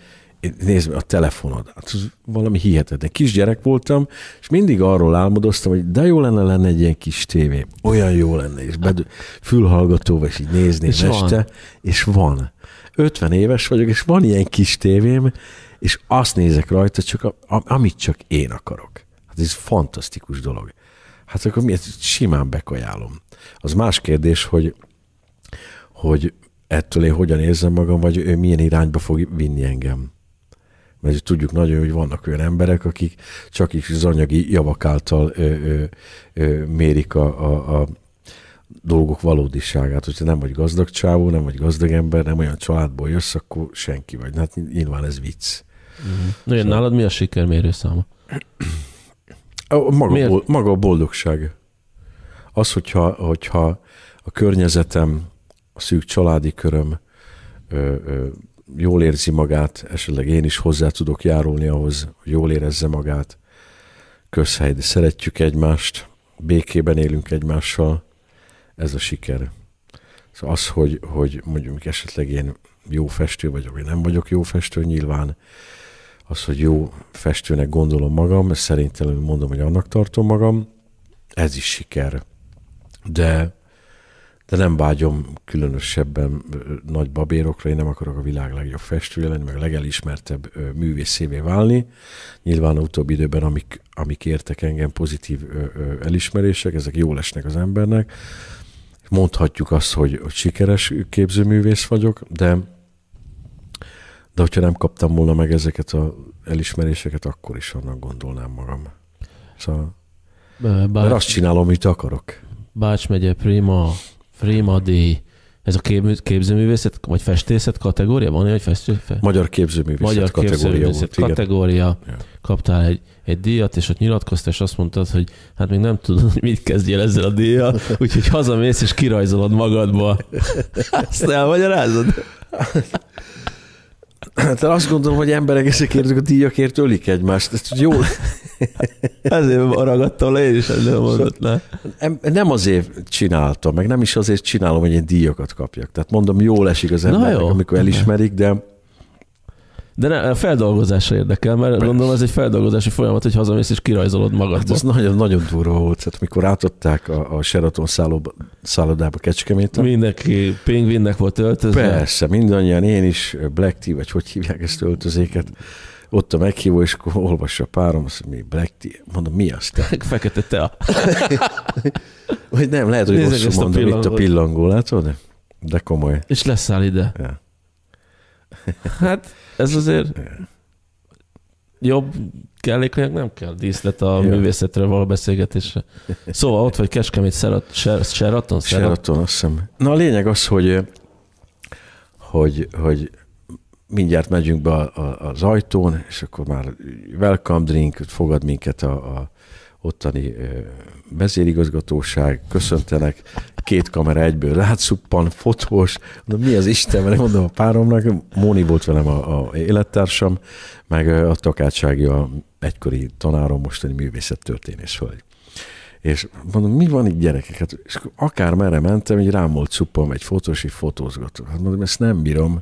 nézd meg a telefonod, hát az valami hihetetlen. Kisgyerek voltam, és mindig arról álmodoztam, hogy de jó lenne lenne egy ilyen kis tévé. Olyan jó lenne, és bedő, fülhallgatóval, és így nézni és este, van. és van. 50 éves vagyok, és van ilyen kis tévém, és azt nézek rajta, csak a, a, amit csak én akarok. Hát ez fantasztikus dolog. Hát akkor miért simán bekajálom. Az más kérdés, hogy, hogy ettől én hogyan érzem magam, vagy ő milyen irányba fog vinni engem mert tudjuk nagyon, hogy vannak olyan emberek, akik csak is az anyagi javak által ö, ö, ö, mérik a, a, a dolgok valódiságát. Hogyha nem vagy gazdag csávó, nem vagy gazdag ember, nem olyan családból jössz, akkor senki vagy. Hát nyilván ez vicc. Uh-huh. Mhm. Na, szóval... nálad mi a sikermérő száma? A maga, Bol- maga a boldogság. Az, hogyha, hogyha a környezetem, a szűk családi köröm, ö, ö, jól érzi magát, esetleg én is hozzá tudok járulni ahhoz, hogy jól érezze magát. Közhely, de szeretjük egymást, békében élünk egymással, ez a siker. Szóval az, hogy, hogy mondjuk esetleg én jó festő vagyok, vagy nem vagyok jó festő, nyilván az, hogy jó festőnek gondolom magam, szerintem mondom, hogy annak tartom magam, ez is siker. De de nem vágyom különösebben nagy babérokra, én nem akarok a világ legjobb festője lenni, meg a legelismertebb művészévé válni. Nyilván a utóbbi időben, amik, amik értek engem pozitív elismerések, ezek jól esnek az embernek. Mondhatjuk azt, hogy, hogy sikeres képzőművész vagyok, de de hogyha nem kaptam volna meg ezeket az elismeréseket, akkor is annak gondolnám magam. Szóval, Bács, mert azt csinálom, amit akarok. Bács megye Prima Frémadi, ez a képzőművészet, vagy festészet kategória? Van egy festő? Fe... Magyar képzőművészet Magyar kategória képzőművészet volt, kategória. Igen. Kaptál egy, egy díjat, és ott nyilatkoztál, és azt mondtad, hogy hát még nem tudod, hogy mit kezdjél ezzel a díjjal, úgyhogy hazamész, és kirajzolod magadba. Azt elmagyarázod? Te hát azt gondolom, hogy emberek ezekért a díjakért ölik egymást. Ez jó. Ezért ragadtam le, én is nem le. Nem azért csináltam, meg nem is azért csinálom, hogy én díjakat kapjak. Tehát mondom, jól esik az embernek, amikor elismerik, de de ne, a feldolgozásra érdekel, mert Persze. gondolom ez egy feldolgozási folyamat, hogy hazamész és kirajzolod magad. Hát ez nagyon, nagyon durva volt, tehát mikor átadták a, a Sheraton szállóba, szállodába kecskemét. Mindenki pingvinnek volt öltözve. Persze, mindannyian, én is, Black Tea, vagy hogy hívják ezt öltözéket ott a meghívó, és akkor olvassa a párom, azt mondja, mi Black Tea? Mondom, mi az te? Fekete tea. Vagy nem, lehet, hogy Nézzek rosszul mondom, itt a pillangó, látod? De komoly. És leszáll ide. Ja. Hát ez azért jobb kellékanyag nem kell díszlet a Jö. művészetről való beszélgetésre. Szóval ott vagy Kecskemét Sheraton? Sheraton, azt hiszem. Na a lényeg az, hogy, hogy, hogy mindjárt megyünk be a, az ajtón, és akkor már welcome drink, fogad minket a, a ottani vezérigazgatóság, köszöntenek, két kamera egyből rátszuppan, fotós, De mi az Isten, mert mondom a páromnak, Móni volt velem a, a élettársam, meg a takácsági a egykori tanárom, mostani művészettörténész hölgy. És mondom, mi van itt gyerekek? Hát, és akár merre mentem, így rám volt szuppan egy fotós, így fotózgató. Hát mondom, ezt nem bírom.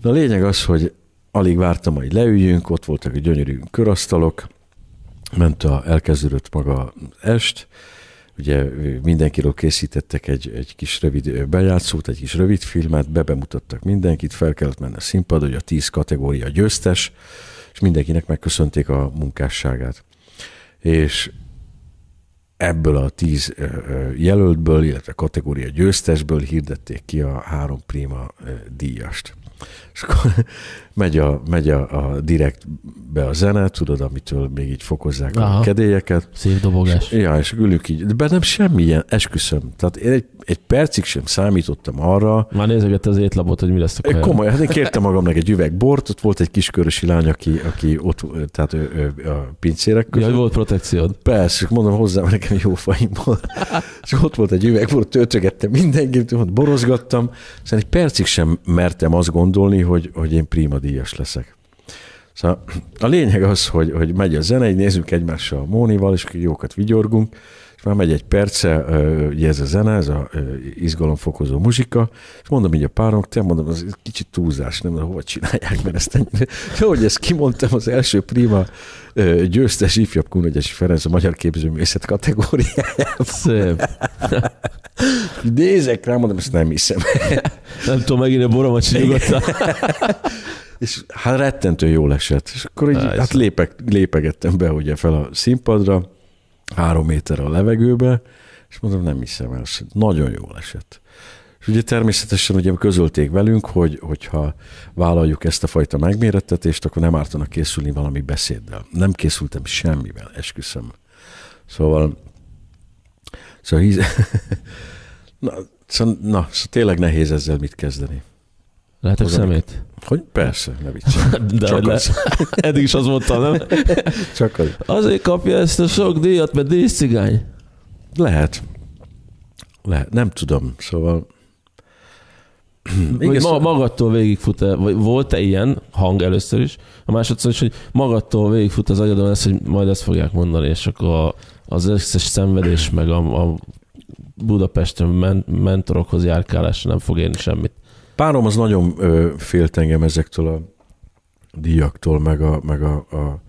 De a lényeg az, hogy alig vártam, hogy leüljünk, ott voltak a gyönyörű körasztalok, ment a, elkezdődött maga est, ugye mindenkiről készítettek egy, egy kis rövid bejátszót, egy kis rövid filmet, bebemutattak mindenkit, fel kellett menni a színpad, hogy a tíz kategória győztes, és mindenkinek megköszönték a munkásságát. És ebből a tíz jelöltből, illetve kategória győztesből hirdették ki a három prima díjast. És akkor megy a, megy a, a direktbe a zene, tudod, amitől még így fokozzák Aha. a kedélyeket. Szép dobogás. És, ja, és ülünk így. De bennem semmilyen, esküszöm. Tehát én egy, egy percig sem számítottam arra. Már nézegette az étlapot, hogy mi lesz a kajára. Komolyan, hát én kértem magamnak egy üveg bort, ott volt egy kiskörösi lány, aki, aki ott, tehát ő, ő, a pincérek között. Ja, volt protekciód. Persze, mondom hozzá, nekem jó faim volt. és ott volt egy üveg bort, töltögettem mindenkit, ott borozgattam. Szóval egy percig sem mertem azt gondolni, gondolni, hogy, hogy én díjas leszek. Szóval a lényeg az, hogy, hogy megy a zene, így nézzük egymással a Mónival, és jókat vigyorgunk, és már megy egy perce, ugye ez a zene, ez a izgalomfokozó muzsika, és mondom így a párnak, te mondom, az kicsit túlzás, nem tudom, hova csinálják, mert ezt ennyire. De hogy ezt kimondtam, az első prima győztes ifjabb Kunegyesi Ferenc a magyar képzőművészet kategóriájában. Szép. Nézek rá, mondom, ezt nem hiszem. nem tudom, megint a boromat nyugodtan. és hát rettentő jól esett. És akkor így, hát lépek, lépegettem be ugye fel a színpadra, három méter a levegőbe, és mondom, nem hiszem el, nagyon jól esett. És ugye természetesen ugye közölték velünk, hogy hogyha vállaljuk ezt a fajta megmérettetést, akkor nem ártanak készülni valami beszéddel. Nem készültem semmivel, esküszöm. Szóval, szóval, na, szóval, na, szóval tényleg nehéz ezzel mit kezdeni. Lehetek Hozzá szemét? Hogy? Persze, ne viccelj. De Csak le... az. Eddig is az mondta, nem? Csak az. Azért kapja ezt a sok díjat, mert díszcigány. Lehet. Lehet, nem tudom. Szóval igen, ma, magadtól végigfut -e, vagy volt-e ilyen hang először is, a másodszor is, hogy magadtól végigfut az agyadon ezt, hogy majd ezt fogják mondani, és akkor az összes szenvedés meg a, a Budapesten men- mentorokhoz járkálás nem fog érni semmit párom az nagyon ö, félt engem ezektől a díjaktól, meg, a, meg a, a,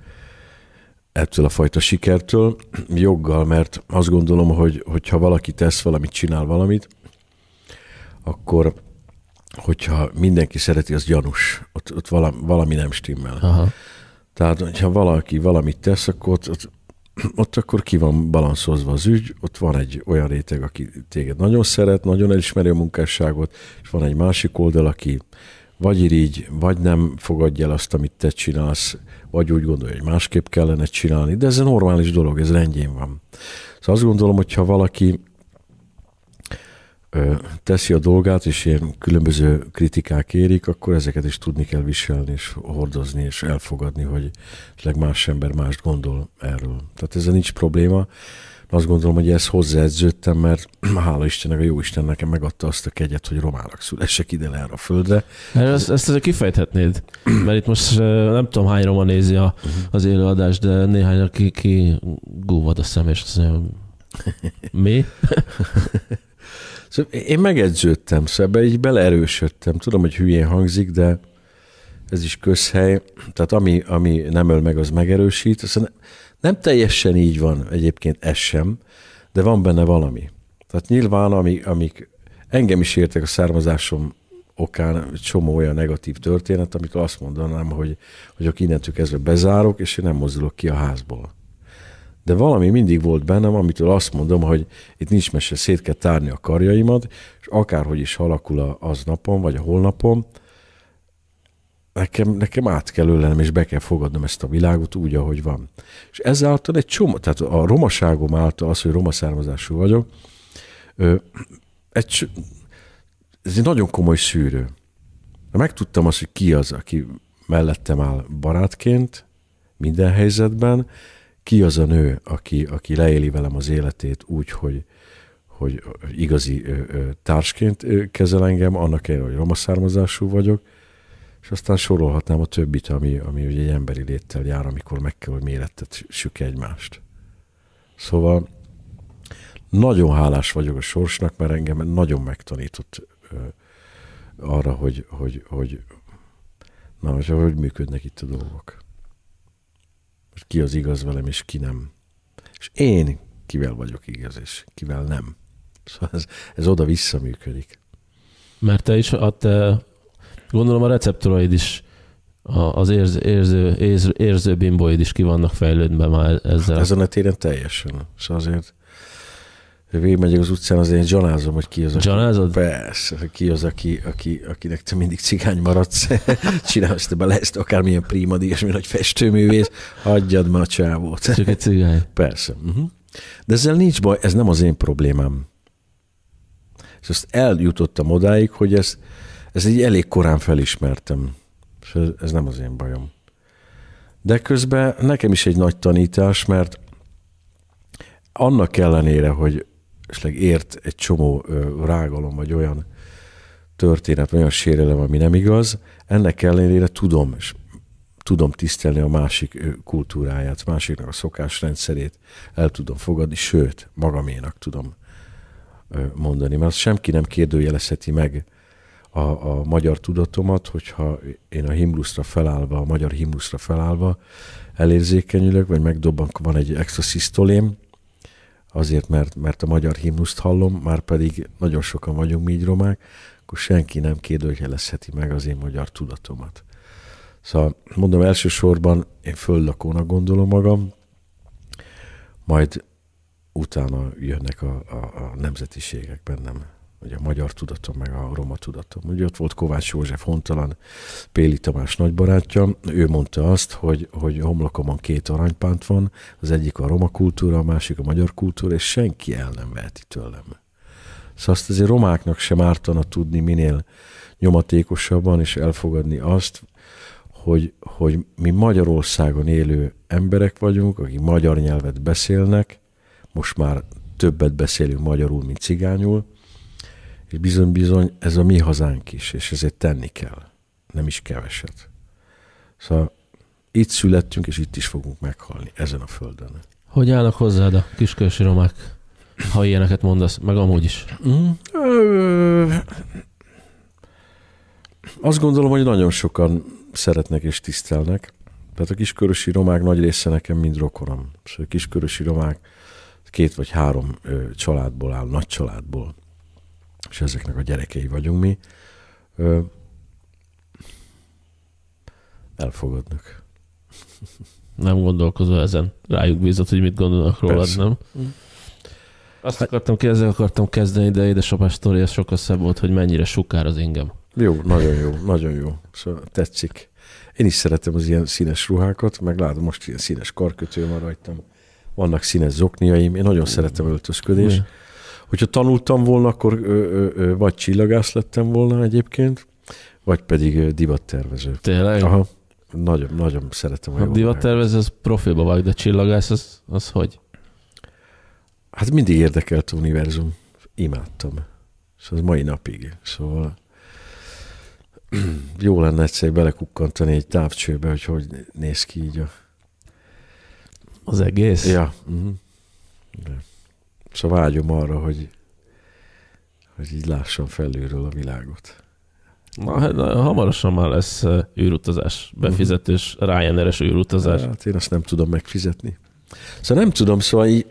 ettől a fajta sikertől, joggal, mert azt gondolom, hogy, hogyha valaki tesz valamit, csinál valamit, akkor hogyha mindenki szereti, az gyanús. Ott, ott valami, valami nem stimmel. Aha. Tehát, hogyha valaki valamit tesz, akkor ott, ott ott akkor ki van balanszozva az ügy, ott van egy olyan réteg, aki téged nagyon szeret, nagyon elismeri a munkásságot, és van egy másik oldal, aki vagy irigy, vagy nem fogadja el azt, amit te csinálsz, vagy úgy gondolja, hogy másképp kellene csinálni, de ez egy normális dolog, ez rendjén van. Szóval azt gondolom, hogy ha valaki teszi a dolgát, és ilyen különböző kritikák érik, akkor ezeket is tudni kell viselni, és hordozni, és elfogadni, hogy legmás ember mást gondol erről. Tehát ezzel nincs probléma. Azt gondolom, hogy ezt hozzáedződtem, mert hála Istennek, a jó Isten nekem megadta azt a kegyet, hogy romának szülessek ide le erre a földre. Mert ezt, ezt kifejthetnéd, mert itt most nem tudom hány roma nézi a, uh-huh. az élőadást, de néhány, aki ki gúvad a szem, és azt mondja, mi? Szóval én megedződtem, szóval ebbe így beleerősödtem. Tudom, hogy hülyén hangzik, de ez is közhely. Tehát ami, ami nem öl meg, az megerősít. Szóval nem teljesen így van egyébként ez sem, de van benne valami. Tehát nyilván, ami, amik engem is értek a származásom okán csomó olyan negatív történet, amikor azt mondanám, hogy, hogy akkor innentől kezdve bezárok, és én nem mozdulok ki a házból de valami mindig volt bennem, amitől azt mondom, hogy itt nincs mese, szét kell tárni a karjaimat, és akárhogy is alakul az napom, vagy a holnapom, nekem, nekem át kell öllenem, és be kell fogadnom ezt a világot úgy, ahogy van. És ezáltal egy csomó, tehát a romaságom által az, hogy roma származású vagyok, egy, ez egy nagyon komoly szűrő. Megtudtam azt, hogy ki az, aki mellettem áll barátként, minden helyzetben, ki az a nő, aki, aki leéli velem az életét úgy, hogy, hogy igazi társként kezel engem, annak én, hogy roma származású vagyok, és aztán sorolhatnám a többit, ami, ami ugye egy emberi léttel jár, amikor meg kell, hogy mérettessük egymást. Szóval nagyon hálás vagyok a sorsnak, mert engem nagyon megtanított arra, hogy, hogy, hogy, na, hogy, hogy működnek itt a dolgok. Most ki az igaz velem, és ki nem. És én kivel vagyok igaz, és kivel nem. Szóval ez, ez oda visszaműködik, Mert te is, a te, gondolom a receptoraid is, a, az érz, érző, érző, érző bimboid is ki vannak fejlődve már ezzel. Ezen a téren teljesen. Szóval azért végigmegyek az utcán, az én gyanázom, hogy ki az, aki... Zsanázod? Persze, ki az, aki, aki, akinek te mindig cigány maradsz, csinálsz te bele ezt, akármilyen prímadi, mi nagy festőművész, adjad már a csávót. Csak egy cigány. Persze. Uh-huh. De ezzel nincs baj, ez nem az én problémám. És azt eljutottam odáig, hogy ezt, ezt így elég korán felismertem. És ez, ez nem az én bajom. De közben nekem is egy nagy tanítás, mert annak ellenére, hogy esetleg ért egy csomó rágalom, vagy olyan történet, olyan sérelem, ami nem igaz, ennek ellenére tudom, és tudom tisztelni a másik kultúráját, másiknak a szokásrendszerét, el tudom fogadni, sőt, magaménak tudom mondani, mert semki nem kérdőjelezheti meg a, a magyar tudatomat, hogyha én a himnuszra felállva, a magyar himnuszra felállva elérzékenyülök, vagy megdobban van egy extra szisztolém, azért, mert, mert a magyar himnuszt hallom, már pedig nagyon sokan vagyunk mi így romák, akkor senki nem kérdőjelezheti meg az én magyar tudatomat. Szóval mondom, elsősorban én földlakónak gondolom magam, majd utána jönnek a, a, a nemzetiségek bennem vagy a magyar tudatom, meg a roma tudatom. Ugye ott volt Kovács József Hontalan, Péli Tamás nagybarátja, ő mondta azt, hogy, hogy homlokomon két aranypánt van, az egyik a roma kultúra, a másik a magyar kultúra, és senki el nem veheti tőlem. Szóval azt azért romáknak sem ártana tudni minél nyomatékosabban, és elfogadni azt, hogy, hogy mi Magyarországon élő emberek vagyunk, akik magyar nyelvet beszélnek, most már többet beszélünk magyarul, mint cigányul, és bizony-bizony ez a mi hazánk is, és ezért tenni kell. Nem is keveset. Szóval itt születtünk, és itt is fogunk meghalni, ezen a földön. Hogy állnak hozzád a kiskörsi romák, ha ilyeneket mondasz, meg amúgy is? Mm. azt gondolom, hogy nagyon sokan szeretnek és tisztelnek. Tehát a kiskörösi romák nagy része nekem mind rokonom. Szóval a kiskörösi romák két vagy három családból áll, nagy családból és ezeknek a gyerekei vagyunk mi, ö, elfogadnak. Nem gondolkozol ezen. Rájuk bízott, hogy mit gondolnak rólad, Persze. nem? Mm. Azt hát... akartam kérdezni, akartam kezdeni, de édesapás sztori sokkal szebb volt, hogy mennyire sukár az ingem. Jó, nagyon jó, nagyon jó. Szóval tetszik. Én is szeretem az ilyen színes ruhákat, meg látom, most ilyen színes karkötő van rajtam. Vannak színes zokniaim, én nagyon szeretem öltözködést. Yeah mm. Hogyha tanultam volna, akkor ö, ö, ö, vagy csillagász lettem volna egyébként, vagy pedig divattervező. Tényleg? Aha. Nagyon, nagyon szeretem. A, a divattervező, az profilba vagy, de csillagász az, az hogy? Hát mindig érdekelt a univerzum. Imádtam. És az mai napig. Szóval jó lenne egyszer belekukkantani egy távcsőbe, hogy hogy néz ki így a... Az egész? Ja. Uh-huh. Mhm. De. És szóval a vágyom arra, hogy, hogy így lássam felülről a világot. Na, hát hamarosan már lesz eh, űrutazás, mhm. befizetés, uh-huh. Ryanair-es űrutazás. Hát én azt nem tudom megfizetni. Szóval nem tudom, szóval így,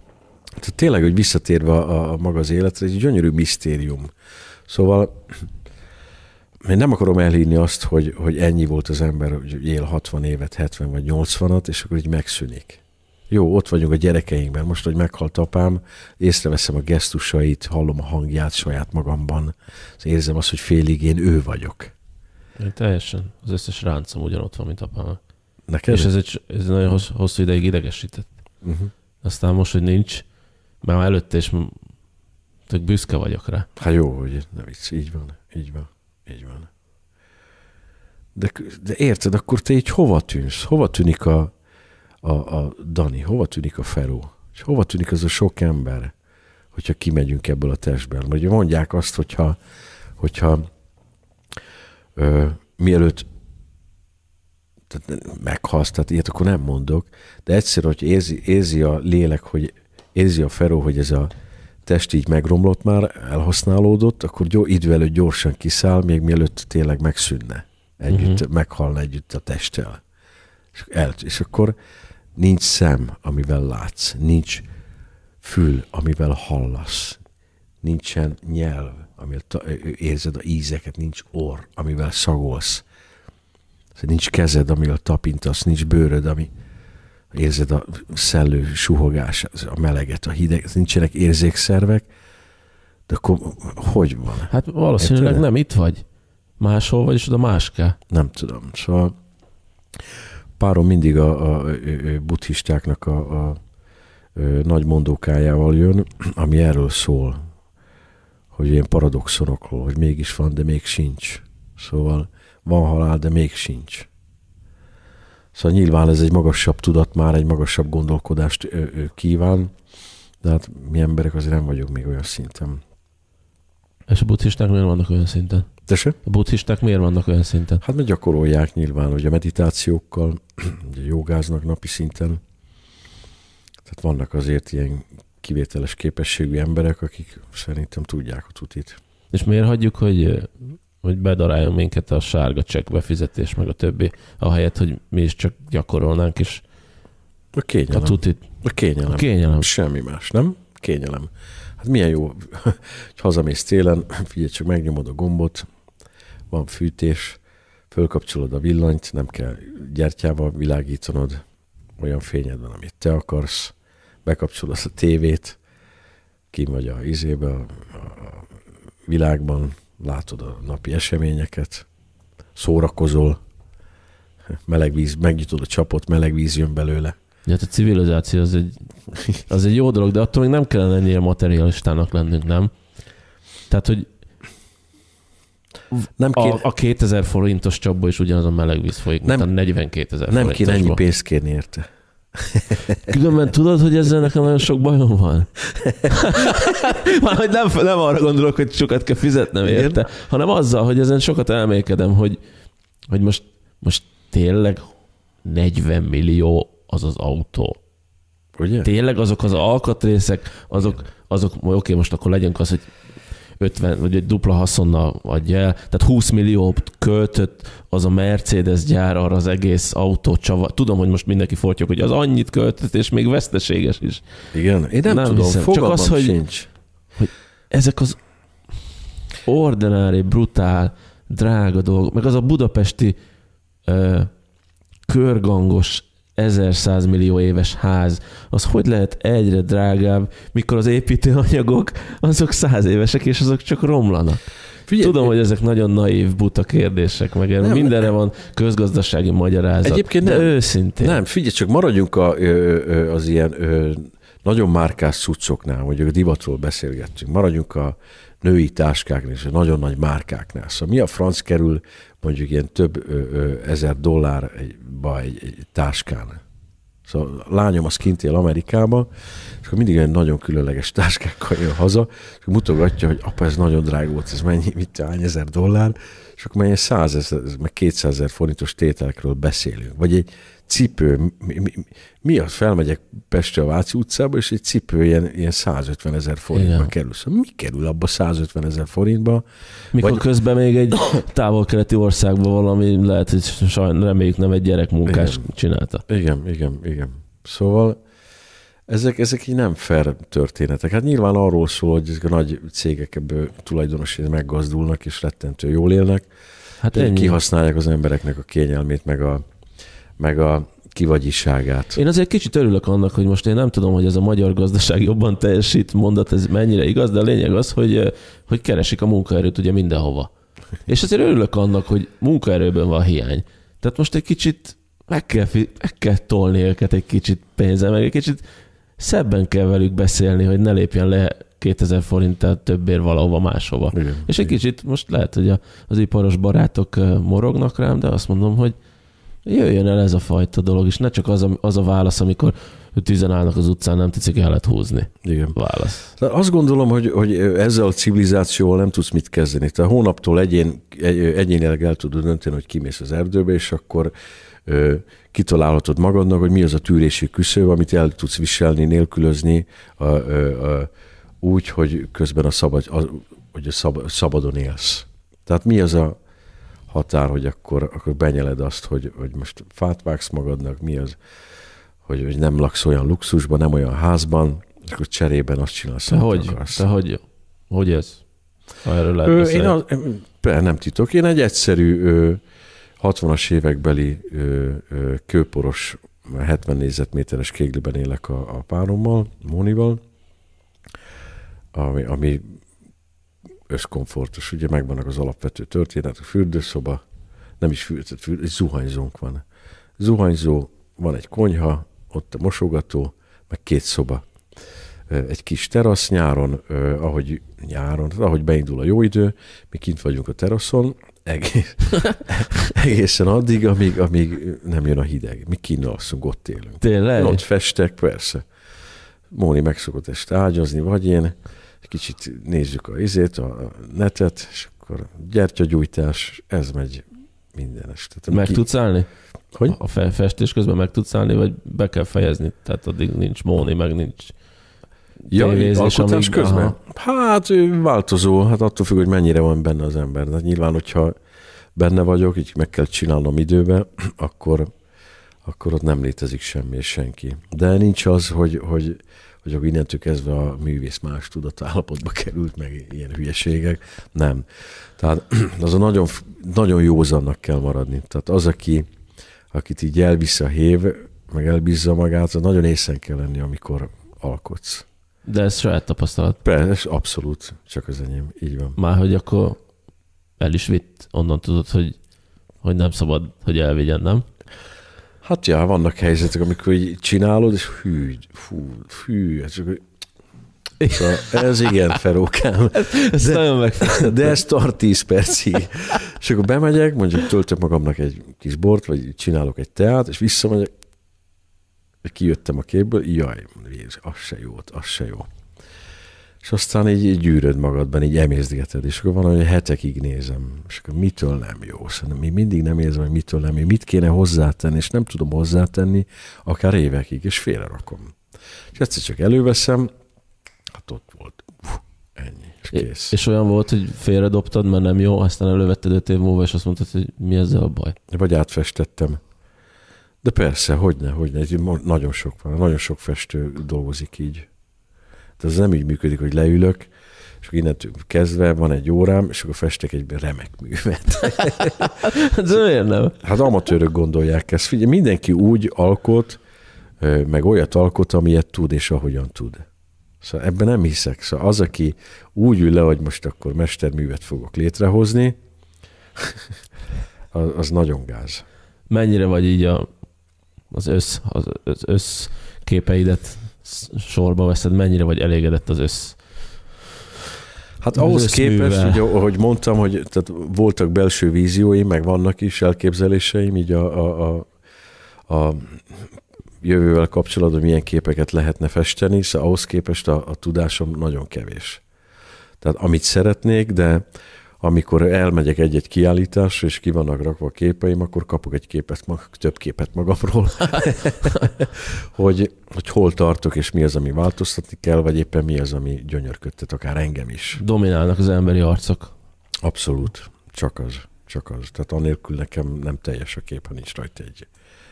tehát tényleg, hogy visszatérve a, a maga az életre, egy gyönyörű misztérium. Szóval én nem akarom elhinni azt, hogy, hogy ennyi volt az ember, hogy él 60 évet, 70 vagy 80-at, és akkor így megszűnik. Jó, ott vagyunk a gyerekeinkben. Most, hogy meghalt apám, észreveszem a gesztusait, hallom a hangját saját magamban. Érzem azt, hogy félig én ő vagyok. Én teljesen. Az összes ráncom ugyanott van, mint apám. Neked? És ez, egy, ez nagyon hossz, hosszú ideig idegesített. Uh-huh. Aztán most, hogy nincs, már előtte is tök büszke vagyok rá. Hát jó, hogy ne vicc, így van, így van, így van. De, de érted, akkor te így hova tűnsz? Hova tűnik a, a, a Dani, hova tűnik a Feró? És hova tűnik az a sok ember, hogyha kimegyünk ebből a testből? Ugye mondják azt, hogyha, hogyha ö, mielőtt tehát meghalsz, tehát ilyet akkor nem mondok, de egyszer, hogy érzi, érzi a lélek, hogy érzi a Feró, hogy ez a test így megromlott már, elhasználódott, akkor jó idő előtt gyorsan kiszáll, még mielőtt tényleg megszűnne. Együtt, uh-huh. meghalna együtt a testtel. És, el, és akkor Nincs szem, amivel látsz, nincs fül, amivel hallasz, nincsen nyelv, amivel érzed a ízeket, nincs orr, amivel szagolsz, szóval nincs kezed, amivel tapintasz, nincs bőröd, ami érzed a szellő suhogás, a meleget, a hideg, szóval nincsenek érzékszervek, de akkor hogy van? Hát valószínűleg Érted? nem itt vagy. Máshol vagy, és oda más kell. Nem tudom. Szóval párom mindig a, a, a buddhistáknak a, a, a nagy mondókájával jön, ami erről szól, hogy ilyen paradoxonokról, hogy mégis van, de még sincs. Szóval van halál, de még sincs. Szóval nyilván ez egy magasabb tudat, már egy magasabb gondolkodást kíván, de hát mi emberek azért nem vagyunk még olyan szinten. És a buddhisták miért vannak olyan szinten? Tessék? A buddhisták miért vannak olyan szinten? Hát mert gyakorolják nyilván, a meditációkkal, ugye jogáznak napi szinten. Tehát vannak azért ilyen kivételes képességű emberek, akik szerintem tudják a tutit. És miért hagyjuk, hogy, hogy bedaráljon minket a sárga csekk fizetés, meg a többi, ahelyett, hogy mi is csak gyakorolnánk is a, kényelem. a tutit? A kényelem. A kényelem. Semmi más, nem? Kényelem. Hát milyen jó, hogy hazamész télen, figyelj, csak megnyomod a gombot, van fűtés, fölkapcsolod a villanyt, nem kell gyertyával világítanod, olyan fényed van, amit te akarsz, bekapcsolod a tévét, kim vagy a izébe, a, a világban, látod a napi eseményeket, szórakozol, meleg víz, megnyitod a csapot, meleg víz jön belőle. Ugye hát a civilizáció az egy, az egy jó dolog, de attól még nem kellene ennyire materialistának lennünk, nem? Tehát, hogy nem kéne... a, a 2000 forintos csapba is ugyanaz a meleg víz folyik, nem, mint a 42 ezer Nem kéne ennyi pénzt kérni érte. Különben tudod, hogy ezzel nekem nagyon sok bajom van? Már hogy nem, nem arra gondolok, hogy sokat kell fizetnem érte, Igen? hanem azzal, hogy ezen sokat elmélkedem, hogy, hogy most, most tényleg 40 millió az az autó. Ugye? Tényleg azok az alkatrészek, azok, azok oké, okay, most akkor legyünk az, hogy 50, vagy egy dupla haszonnal adja el. Tehát 20 millió költött az a Mercedes gyár arra az egész autó csavar. Tudom, hogy most mindenki fortyog, hogy az annyit költött, és még veszteséges is. Igen, én nem, nem tudom, Csak az, hogy, sincs. hogy ezek az ordinári, brutál, drága dolgok, meg az a budapesti ö, körgangos 1100 millió éves ház, az hogy lehet egyre drágább, mikor az építőanyagok azok száz évesek, és azok csak romlanak? Figyelj, Tudom, hogy ezek nagyon naív, buta kérdések, meg nem, mindenre nem. van közgazdasági magyarázat. Egyébként nem. őszintén. Nem, figyelj, csak maradjunk a, az ilyen nagyon márkás cuccoknál, vagy a divatról beszélgettünk. Maradjunk a női táskáknál és a nagyon nagy márkáknál. Szóval mi a franc kerül mondjuk ilyen több ö, ö, ezer dollárba egy, egy táskán? Szóval a lányom az kint él Amerikában, és akkor mindig egy nagyon különleges táskákkal jön haza, és mutogatja, hogy apa, ez nagyon drága volt, ez mennyi, mit, hány ezer dollár és akkor már ilyen 100 ezer, meg 200 ezer forintos tételekről beszélünk. Vagy egy cipő, mi, mi, mi az, felmegyek Pestre a Váci utcába, és egy cipő ilyen, ilyen 150 ezer forintba Igen. kerül. Szóval mi kerül abba 150 ezer forintba? Mikor vagy... közben még egy távol-keleti országban valami, lehet, hogy sajn, reméljük nem egy gyerekmunkás igen. csinálta. Igen, igen, igen. Szóval ezek, ezek így nem fair történetek. Hát nyilván arról szól, hogy ezek a nagy cégek ebből tulajdonosai meggazdulnak, és rettentő jól élnek. Hát ennyi. Kihasználják az embereknek a kényelmét, meg a, meg a kivagyiságát. Én azért kicsit örülök annak, hogy most én nem tudom, hogy ez a magyar gazdaság jobban teljesít mondat, ez mennyire igaz, de a lényeg az, hogy, hogy keresik a munkaerőt ugye mindenhova. És azért örülök annak, hogy munkaerőben van hiány. Tehát most egy kicsit meg kell, meg kell tolni őket egy kicsit pénzzel, meg egy kicsit szebben kell velük beszélni, hogy ne lépjen le 2000 forinttal többért valahova máshova. Igen, és egy igen. kicsit most lehet, hogy az iparos barátok morognak rám, de azt mondom, hogy jöjjön el ez a fajta dolog, és ne csak az a, az a válasz, amikor tüzen állnak az utcán, nem tetszik, el lehet húzni. Igen. Válasz. Na, azt gondolom, hogy, hogy ezzel a civilizációval nem tudsz mit kezdeni. Tehát hónaptól egyén, egy, egyénileg el tudod dönteni, hogy kimész az erdőbe, és akkor kitalálhatod magadnak, hogy mi az a tűrési küszöb, amit el tudsz viselni, nélkülözni a, a, a, úgy, hogy közben a, szabad, a, hogy a szab, szabadon élsz. Tehát mi az a határ, hogy akkor, akkor benyeled azt, hogy, hogy most fát vágsz magadnak, mi az, hogy, hogy nem laksz olyan luxusban, nem olyan házban, és akkor cserében azt csinálsz, te hogy, akarsz. Te hogy, hogy ez? Erről lehet ő, én az, nem titok, én egy egyszerű ö, 60-as évekbeli ö, ö, kőporos 70 négyzetméteres kégliben élek a, a párommal, Mónival, ami, ami összkomfortos. Ugye megvannak az alapvető történetek, fürdőszoba, nem is fürdő, fürdő egy zuhanyzónk van. Zuhanyzó, van egy konyha, ott a mosogató, meg két szoba. Egy kis terasz nyáron, ahogy nyáron, ahogy beindul a jó idő, mi kint vagyunk a teraszon, egész, egészen addig, amíg, amíg nem jön a hideg. Mi kinnalszunk, ott élünk. Tényleg? Nagy festek, persze. Móni meg szokott este ágyazni, vagy én. Kicsit nézzük a izét, a netet, és akkor gyertyagyújtás, ez megy minden este. Meg ki... tudsz állni? Hogy? A festés közben meg tudsz állni, vagy be kell fejezni? Tehát addig nincs móni, meg nincs Ja, tévézés, alkotás amíg, közben? Aha. Hát változó, hát attól függ, hogy mennyire van benne az ember. De hát nyilván, hogyha benne vagyok, így meg kell csinálnom időbe, akkor, akkor ott nem létezik semmi és senki. De nincs az, hogy, hogy, hogy akkor innentől kezdve a művész más tudatállapotba került, meg ilyen hülyeségek. Nem. Tehát az a nagyon, nagyon józannak kell maradni. Tehát az, aki, akit így elvisz a hév, meg elbízza magát, az nagyon észen kell lenni, amikor alkotsz. De ez saját tapasztalat. Persze, abszolút, csak az enyém, így van. Már hogy akkor el is vitt, onnan tudod, hogy, hogy nem szabad, hogy elvigyen, nem? Hát ja vannak helyzetek, amikor így csinálod, és hű, fú, fű hát csak Szóval ez igen, ferókám. Ez de, nagyon megfelelő. De ez tart 10 percig. És akkor bemegyek, mondjuk töltök magamnak egy kis bort, vagy csinálok egy teát, és visszamegyek, kijöttem a képből, jaj, az se jó, az se jó. És aztán így, így gyűröd magadban, így emészgeted, és akkor van, hogy hetekig nézem, és akkor mitől nem jó? Szerintem szóval mi mindig nem érzem, hogy mitől nem jó, mit kéne hozzátenni, és nem tudom hozzátenni, akár évekig, és félre rakom. És egyszer csak előveszem, hát ott volt, Uf, ennyi, és kész. És olyan volt, hogy félredobtad, mert nem jó, aztán elővetted öt év múlva, és azt mondtad, hogy mi ezzel a baj? Vagy átfestettem. De persze, ne, hogy ne. nagyon sok van, nagyon sok festő dolgozik így. Tehát ez nem így működik, hogy leülök, és akkor innentől kezdve van egy órám, és akkor festek egy remek művet. ez miért nem? Hát amatőrök gondolják ezt. Figyelj, mindenki úgy alkot, meg olyat alkot, amilyet tud és ahogyan tud. Szóval ebben nem hiszek. Szóval az, aki úgy ül le, hogy most akkor mesterművet fogok létrehozni, az, az nagyon gáz. Mennyire vagy így a az össz, az, az össz képeidet sorba veszed, mennyire vagy elégedett az össz Hát az ahhoz képest, hogy ahogy mondtam, hogy tehát voltak belső vízióim, meg vannak is elképzeléseim, így a, a, a, a jövővel kapcsolatban milyen képeket lehetne festeni, szóval ahhoz képest a, a tudásom nagyon kevés. Tehát amit szeretnék, de amikor elmegyek egy-egy kiállításra, és ki vannak rakva a képeim, akkor kapok egy képet, több képet magamról, hogy, hogy hol tartok, és mi az, ami változtatni kell, vagy éppen mi az, ami gyönyörködtet akár engem is. Dominálnak az emberi arcok. Abszolút. Csak az. Csak az. Tehát anélkül nekem nem teljes a kép, ha nincs rajta egy,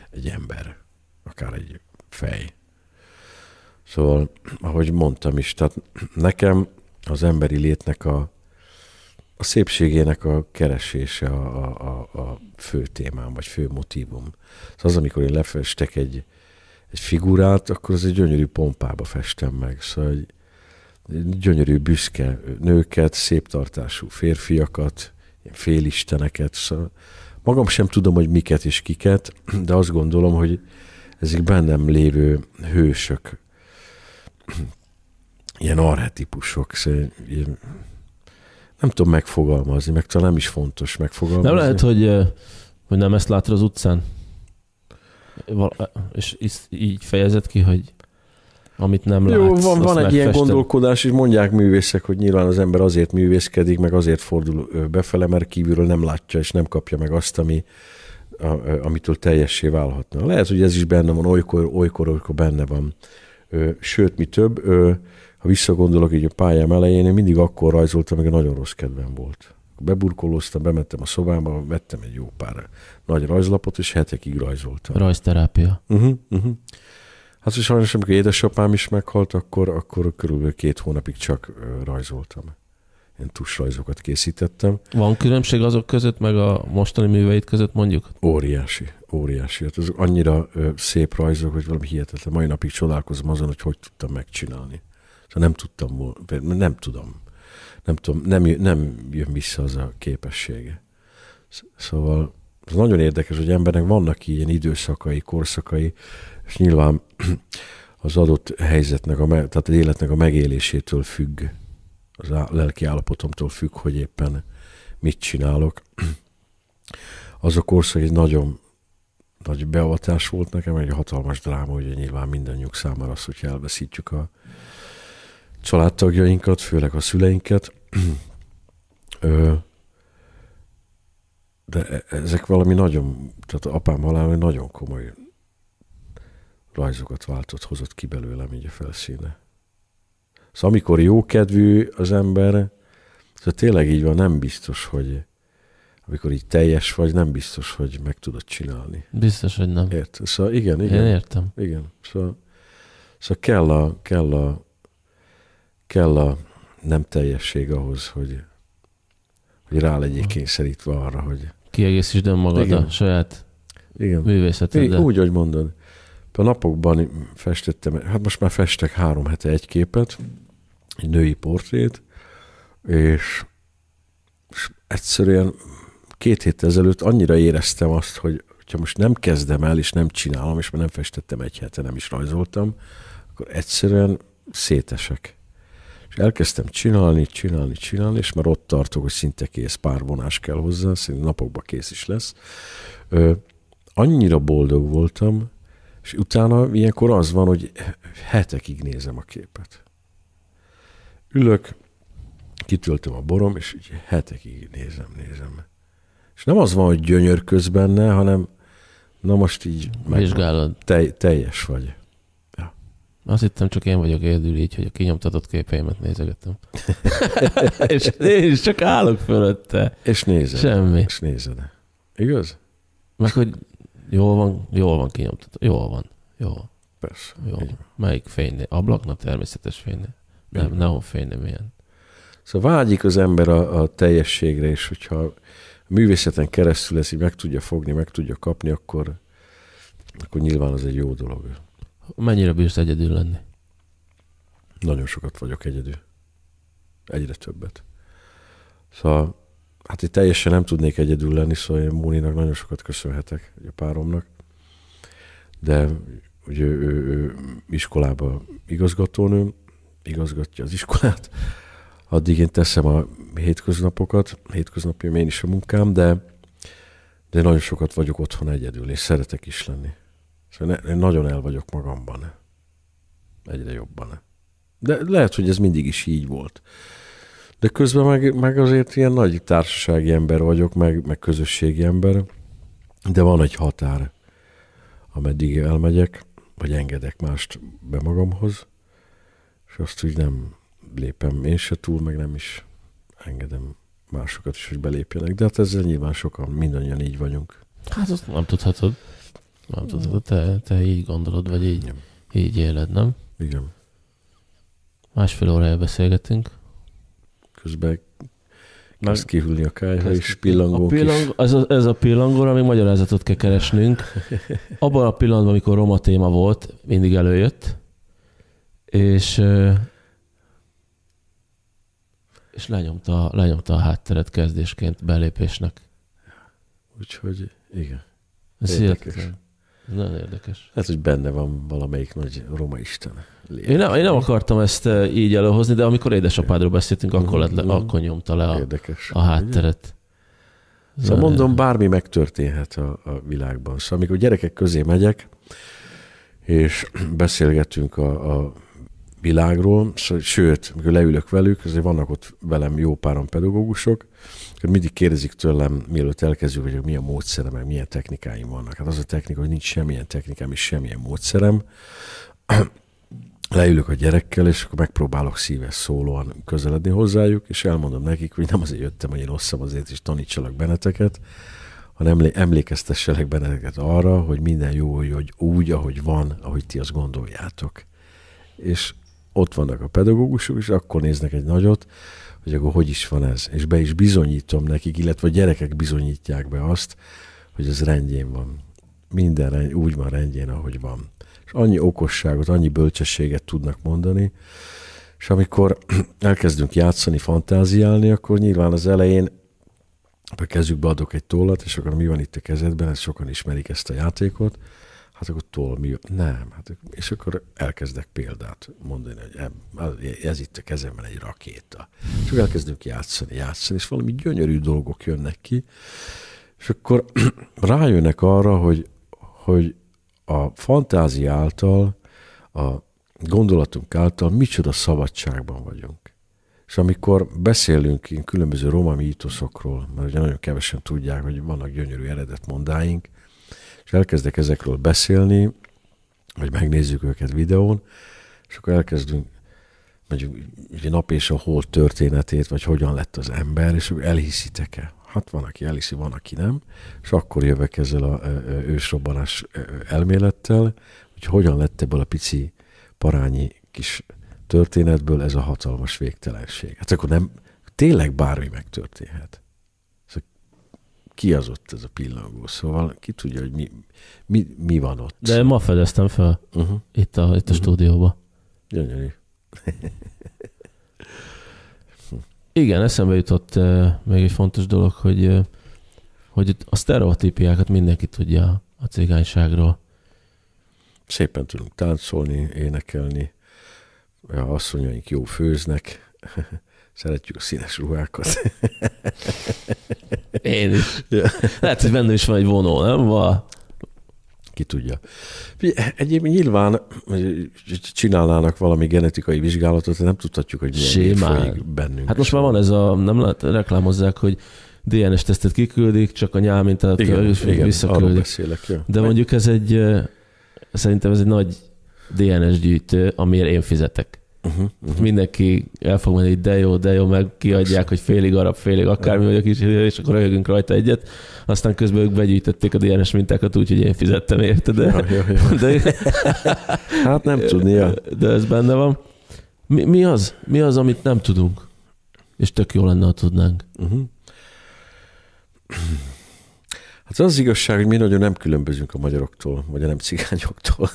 egy ember, akár egy fej. Szóval, ahogy mondtam is, tehát nekem az emberi létnek a, a szépségének a keresése a, a, a, a fő témám, vagy fő motívum. Szóval az, amikor én lefestek egy, egy figurát, akkor az egy gyönyörű pompába festem meg. Szóval egy, egy gyönyörű büszke nőket, szép tartású férfiakat, félisteneket. Szóval magam sem tudom, hogy miket és kiket, de azt gondolom, hogy ezek bennem lévő hősök, ilyen arhetipusok, szóval ilyen nem tudom megfogalmazni, meg talán nem is fontos megfogalmazni. Nem lehet, hogy, hogy nem ezt látod az utcán? Val- és így fejezett ki, hogy amit nem látsz, Jó, van, van egy ilyen gondolkodás, és mondják művészek, hogy nyilván az ember azért művészkedik, meg azért fordul befele, mert kívülről nem látja, és nem kapja meg azt, ami, a, amitől teljessé válhatna. Lehet, hogy ez is benne van, olykor, olykor, olykor benne van. Sőt, mi több, ha visszagondolok így a pályám elején, én mindig akkor rajzoltam, meg nagyon rossz kedvem volt. Beburkolóztam, bementem a szobámba, vettem egy jó pár nagy rajzlapot, és hetekig rajzoltam. Rajzterápia. Uh-huh, uh-huh. Hát és sajnos, amikor édesapám is meghalt, akkor, akkor körülbelül két hónapig csak rajzoltam. Én tusrajzokat készítettem. Van különbség azok között, meg a mostani műveid között mondjuk? Óriási, óriási. Hát azok annyira szép rajzok, hogy valami hihetetlen. Mai napig csodálkozom azon, hogy hogy tudtam megcsinálni és nem tudtam volna, nem tudom. Nem tudom, nem, nem jön vissza az a képessége. Szóval ez nagyon érdekes, hogy embernek vannak ilyen időszakai, korszakai, és nyilván az adott helyzetnek, a me- tehát az életnek a megélésétől függ, az á- lelki állapotomtól függ, hogy éppen mit csinálok. Az a korszak egy nagyon nagy beavatás volt nekem, egy hatalmas dráma, ugye nyilván mindannyiuk számára az, hogy elveszítjük a, családtagjainkat, főleg a szüleinket. De e, ezek valami nagyon, tehát apám halála nagyon komoly rajzokat váltott, hozott ki belőlem így a felszíne. Szóval amikor jókedvű az ember, szóval tényleg így van, nem biztos, hogy amikor így teljes vagy, nem biztos, hogy meg tudod csinálni. Biztos, hogy nem. Ért? Szóval igen, igen. Én értem. Igen. Szóval, szóval kell, a, kell a, kell a nem teljesség ahhoz, hogy, hogy rá legyél kényszerítve arra, hogy... Kiegészítsd önmagad Igen. a saját Igen. művészeteddel. Úgy, hogy mondod. A napokban festettem, hát most már festek három hete egy képet, egy női portrét, és, és egyszerűen két hét ezelőtt annyira éreztem azt, hogy ha most nem kezdem el, és nem csinálom, és már nem festettem egy hete, nem is rajzoltam, akkor egyszerűen szétesek. Elkezdtem csinálni, csinálni, csinálni, és már ott tartok, hogy szinte kész vonás kell hozzá, szinte napokban kész is lesz. Ö, annyira boldog voltam, és utána ilyenkor az van, hogy hetekig nézem a képet. Ülök, kitöltöm a borom, és így hetekig nézem, nézem. És nem az van, hogy gyönyörköz benne, hanem na most így meg, Vizsgálod. Te, teljes vagy. Azt hittem, csak én vagyok egyedül így, hogy a kinyomtatott képeimet nézegettem. és én is csak állok fölötte. És nézed. Semmi. És nézed. Igaz? Meg, hogy jól van, jól van kinyomtatott Jól van. jó Persze. Jól Melyik fénynél? Ablakna természetes fénynél. Nem, neon fénynél milyen. Szóval vágyik az ember a, a teljességre, és hogyha a művészeten keresztül ezt meg tudja fogni, meg tudja kapni, akkor, akkor nyilván az egy jó dolog. Mennyire bírsz egyedül lenni? Nagyon sokat vagyok egyedül. Egyre többet. Szóval, hát itt teljesen nem tudnék egyedül lenni, szóval én Móninak nagyon sokat köszönhetek, a páromnak. De ugye ő, ő, ő iskolába igazgatónő, igazgatja az iskolát. Addig én teszem a hétköznapokat, hétköznapjaim én is a munkám, de, de nagyon sokat vagyok otthon egyedül, és szeretek is lenni. Szóval én nagyon el vagyok magamban. Egyre jobban. De lehet, hogy ez mindig is így volt. De közben meg, meg azért ilyen nagy társasági ember vagyok, meg, meg közösségi ember, de van egy határ, ameddig elmegyek, vagy engedek mást be magamhoz, és azt úgy nem lépem én se túl, meg nem is engedem másokat is, hogy belépjenek. De hát ezzel nyilván sokan, mindannyian így vagyunk. Hát azt nem tudhatod. Nem tudod, te, te így gondolod, vagy így, Igen. így éled, nem? Igen. Másfél órája beszélgetünk. Közben kezd kihűlni a kályha, és pillangó a pillang, ez, a, ez a pillangó, ami magyarázatot kell keresnünk. Abban a pillanatban, amikor roma téma volt, mindig előjött, és és lenyomta, lenyomta a hátteret kezdésként belépésnek. Úgyhogy igen. Ez Érdekes. Nagyon érdekes. Ez, hogy benne van valamelyik nagy roma isten. Én nem, én nem akartam ezt eh, így előhozni, de amikor édesapádról beszéltünk, akkor, lett le, mhm. akkor nyomta le a, érdekes. a hátteret. Szóval mondom, eh. bármi megtörténhet a, a világban. Szóval amikor gyerekek közé megyek, és beszélgetünk a, a világról, szóval, sőt, amikor leülök velük, azért vannak ott velem jó páron pedagógusok, akkor mindig kérdezik tőlem, mielőtt elkezdjük, hogy milyen módszerem, meg milyen technikáim vannak. Hát az a technika, hogy nincs semmilyen technikám és semmilyen módszerem. Leülök a gyerekkel, és akkor megpróbálok szíves szólóan közeledni hozzájuk, és elmondom nekik, hogy nem azért jöttem, hogy én osszam azért, és tanítsalak benneteket, hanem emlékeztesselek benneteket arra, hogy minden jó, hogy úgy, ahogy van, ahogy ti azt gondoljátok. És ott vannak a pedagógusok, és akkor néznek egy nagyot, hogy akkor hogy is van ez. És be is bizonyítom nekik, illetve a gyerekek bizonyítják be azt, hogy ez rendjén van. Minden rend, úgy van rendjén, ahogy van. És annyi okosságot, annyi bölcsességet tudnak mondani, és amikor elkezdünk játszani, fantáziálni, akkor nyilván az elején a kezükbe adok egy tollat, és akkor mi van itt a kezedben, ezt sokan ismerik ezt a játékot, Hát akkor tolmi, nem. Hát, és akkor elkezdek példát mondani, hogy ez itt a kezemben egy rakéta. És akkor elkezdünk játszani, játszani, és valami gyönyörű dolgok jönnek ki, és akkor rájönnek arra, hogy, hogy a fantázia által, a gondolatunk által micsoda szabadságban vagyunk. És amikor beszélünk különböző roma mítoszokról, mert ugye nagyon kevesen tudják, hogy vannak gyönyörű eredetmondáink, és elkezdek ezekről beszélni, vagy megnézzük őket videón, és akkor elkezdünk mondjuk egy nap és a hol történetét, vagy hogyan lett az ember, és akkor elhiszitek-e? Hát van, aki elhiszi, van, aki nem, és akkor jövök ezzel a ősrobbanás elmélettel, hogy hogyan lett ebből a pici parányi kis történetből ez a hatalmas végtelenség. Hát akkor nem, tényleg bármi megtörténhet ki az ott ez a pillangó, szóval ki tudja, hogy mi, mi, mi van ott. De ma fedeztem fel uh-huh. itt a, itt a uh-huh. stúdióba. Gyönyörű. Igen, eszembe jutott uh, még egy fontos dolog, hogy, uh, hogy a sztereotípiákat mindenki tudja a cigányságról. Szépen tudunk táncolni, énekelni, a asszonyaink jó főznek, Szeretjük a színes ruhákat. Én is. Ja. Lehet, hogy benne is van egy vonó, nem? Va. Ki tudja. Egyébként nyilván csinálnának valami genetikai vizsgálatot, nem tudhatjuk, hogy milyen Simán. folyik bennünk. Hát most már van ez a, nem lehet, reklámozzák, hogy DNS tesztet kiküldik, csak a a visszaküldik. Beszélek, ja. De mondjuk ez egy, szerintem ez egy nagy DNS gyűjtő, amiért én fizetek. Uh-huh, uh-huh. Mindenki el fog menni, hogy de jó, de jó, meg kiadják, hogy félig arab, félig akármi vagyok is, és akkor röhögünk rajta egyet. Aztán közben ők begyűjtötték a DNS mintákat úgy, hogy én fizettem érte, de... Ja, jó, jó. de... hát nem tudni, ja. De ez benne van. Mi, mi az? Mi az, amit nem tudunk? És tök jó lenne, ha tudnánk. Uh-huh. Hát az, az igazság, hogy mi nagyon nem különbözünk a magyaroktól, vagy a nem cigányoktól.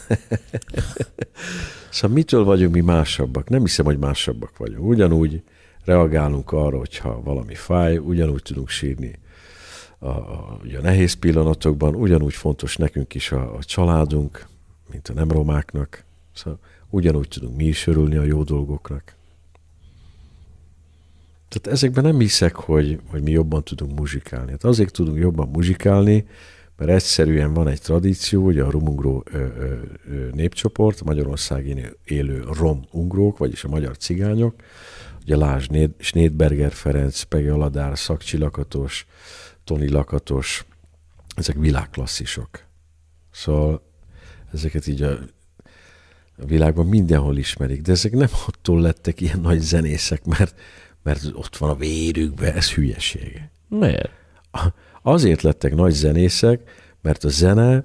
szóval mitől vagyunk mi másabbak? Nem hiszem, hogy másabbak vagyunk. Ugyanúgy reagálunk arra, hogyha valami fáj, ugyanúgy tudunk sírni a, a, a nehéz pillanatokban, ugyanúgy fontos nekünk is a, a családunk, mint a nem romáknak. Szóval ugyanúgy tudunk mi is örülni a jó dolgoknak. Tehát ezekben nem hiszek, hogy, hogy mi jobban tudunk muzsikálni. Hát azért tudunk jobban muzsikálni, mert egyszerűen van egy tradíció, hogy a romungró népcsoport, a magyarországi élő romungrók, vagyis a magyar cigányok, ugye Lázs Snédberger Ferenc, Pegi Aladár, Szakcsi Lakatos, Toni Lakatos, ezek világklasszisok. Szóval ezeket így a a világban mindenhol ismerik, de ezek nem attól lettek ilyen nagy zenészek, mert mert ott van a vérükbe, ez hülyeség. Miért? Azért lettek nagy zenészek, mert a zene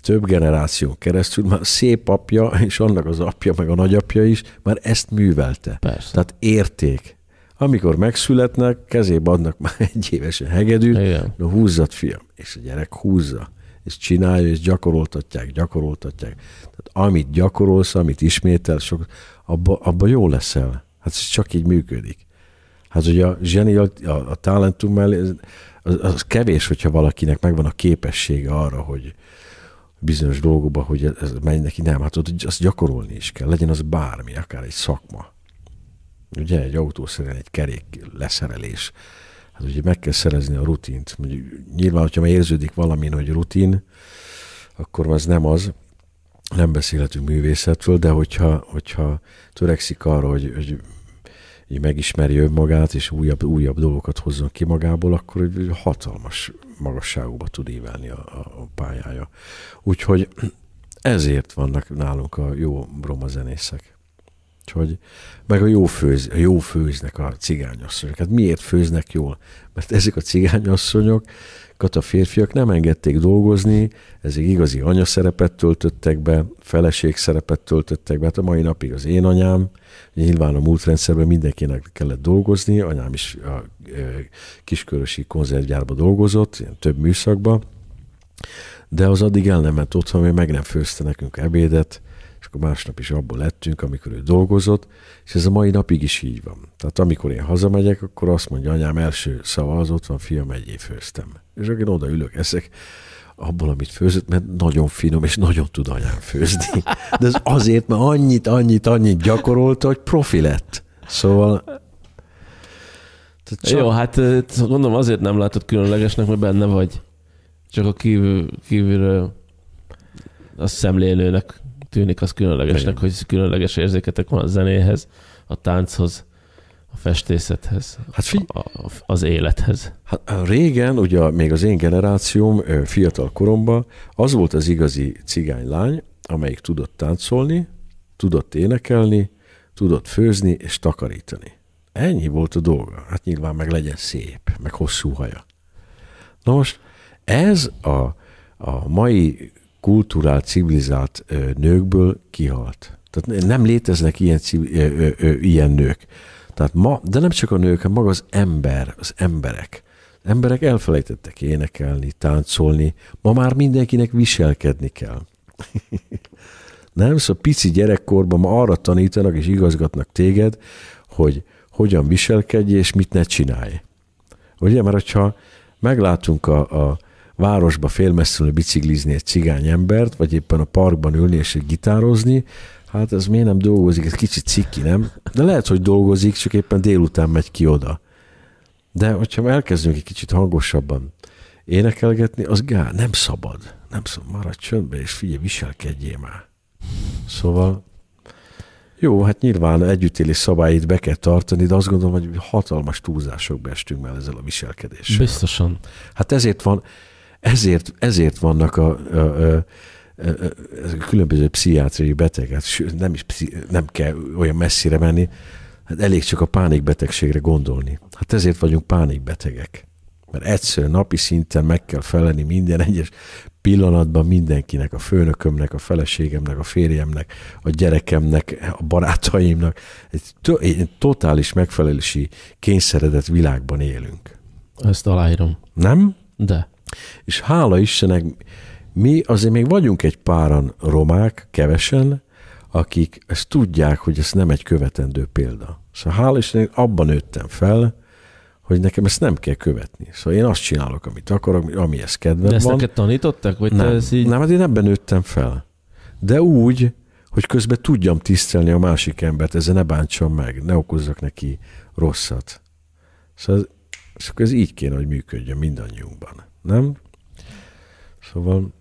több generáció keresztül már szép apja, és annak az apja, meg a nagyapja is már ezt művelte. Persze. Tehát érték. Amikor megszületnek, kezébe adnak már egy évesen hegedűt, de na húzzat, fiam. És a gyerek húzza, és csinálja, és gyakoroltatják, gyakoroltatják. Tehát amit gyakorolsz, amit ismétel, sok, abba jó leszel. Hát ez csak így működik. Hát ugye a zseni, a, a talentum mellé, az, az kevés, hogyha valakinek megvan a képessége arra, hogy bizonyos dolgokba, hogy ez, ez megy neki, nem, hát ott azt gyakorolni is kell, legyen az bármi, akár egy szakma. Ugye egy autószerelés, egy kerék leszerelés, hát ugye meg kell szerezni a rutint. Nyilván, hogyha már érződik valamin, hogy rutin, akkor az nem az, nem beszélhetünk művészetről, de hogyha, hogyha törekszik arra, hogy, hogy így megismerje önmagát, és újabb, újabb dolgokat hozzon ki magából, akkor egy hatalmas magasságokba tud ívelni a, a pályája. Úgyhogy ezért vannak nálunk a jó roma zenészek. Úgyhogy, meg a jó, főz, a jó főznek a cigányasszonyok. Hát miért főznek jól? Mert ezek a cigányasszonyok a férfiak nem engedték dolgozni, ezek igazi anyaszerepet töltöttek be, feleség szerepet töltöttek be. Hát a mai napig az én anyám, nyilván a múlt rendszerben mindenkinek kellett dolgozni, anyám is a kiskörösi konzervgyárba dolgozott, ilyen több műszakba, de az addig el nem ment otthon, mert meg nem főzte nekünk ebédet, akkor másnap is abból lettünk, amikor ő dolgozott, és ez a mai napig is így van. Tehát amikor én hazamegyek, akkor azt mondja anyám első szava az ott van, fiam, egyé főztem. És akkor én oda ülök, eszek abból, amit főzött, mert nagyon finom, és nagyon tud anyám főzni. De ez azért, mert annyit, annyit, annyit gyakorolta, hogy profi lett. Szóval csak... Jó, hát mondom, azért nem látod különlegesnek, mert benne vagy. Csak a kívül, kívülről a szemlélőnek tűnik az különlegesnek, Igen. hogy különleges érzéketek van a zenéhez, a tánchoz, a festészethez, hát fi- a, a, az élethez. Hát régen, ugye még az én generációm fiatal koromban az volt az igazi cigánylány, amelyik tudott táncolni, tudott énekelni, tudott főzni és takarítani. Ennyi volt a dolga. Hát nyilván meg legyen szép, meg hosszú haja. Na most ez a, a mai kulturált, civilizált nőkből kihalt. Tehát nem léteznek ilyen, ilyen nők. Tehát ma, de nem csak a nők, hanem maga az ember, az emberek. Az emberek elfelejtettek énekelni, táncolni, ma már mindenkinek viselkedni kell. nem? Szóval pici gyerekkorban ma arra tanítanak és igazgatnak téged, hogy hogyan viselkedj és mit ne csinálj. Ugye, mert hogyha meglátunk a, a városba félmesszülni biciklizni egy cigány embert, vagy éppen a parkban ülni és egy gitározni, hát ez miért nem dolgozik, ez kicsit cikki, nem? De lehet, hogy dolgozik, csak éppen délután megy ki oda. De hogyha elkezdünk egy kicsit hangosabban énekelgetni, az gá, nem szabad. Nem szabad, maradj csöndben, és figyelj, viselkedjél már. Szóval jó, hát nyilván együttélés szabályait be kell tartani, de azt gondolom, hogy hatalmas túlzásokba estünk már ezzel a viselkedéssel. Biztosan. Hát ezért van, ezért, ezért vannak a, a, a, a, a különböző pszichiátriai betegek, sőt, nem, is, nem kell olyan messzire menni, hát elég csak a pánikbetegségre gondolni. Hát ezért vagyunk pánikbetegek. Mert egyszerűen napi szinten meg kell felelni minden egyes pillanatban mindenkinek, a főnökömnek, a feleségemnek, a férjemnek, a gyerekemnek, a barátaimnak. Egy, to- egy totális megfelelési kényszeredett világban élünk. Ezt aláírom. Nem? De. És hála Istennek, mi azért még vagyunk egy páran romák, kevesen, akik ezt tudják, hogy ez nem egy követendő példa. Szóval hála Istennek abban nőttem fel, hogy nekem ezt nem kell követni. Szóval én azt csinálok, amit akarok, ami ez kedvem De ezt van. neked tanítottak? Vagy nem, ez így... nem, hát én ebben nőttem fel. De úgy, hogy közben tudjam tisztelni a másik embert, ezzel ne bántsam meg, ne okozzak neki rosszat. Szóval ez, szóval ez így kéne, hogy működjön mindannyiunkban nem? Szóval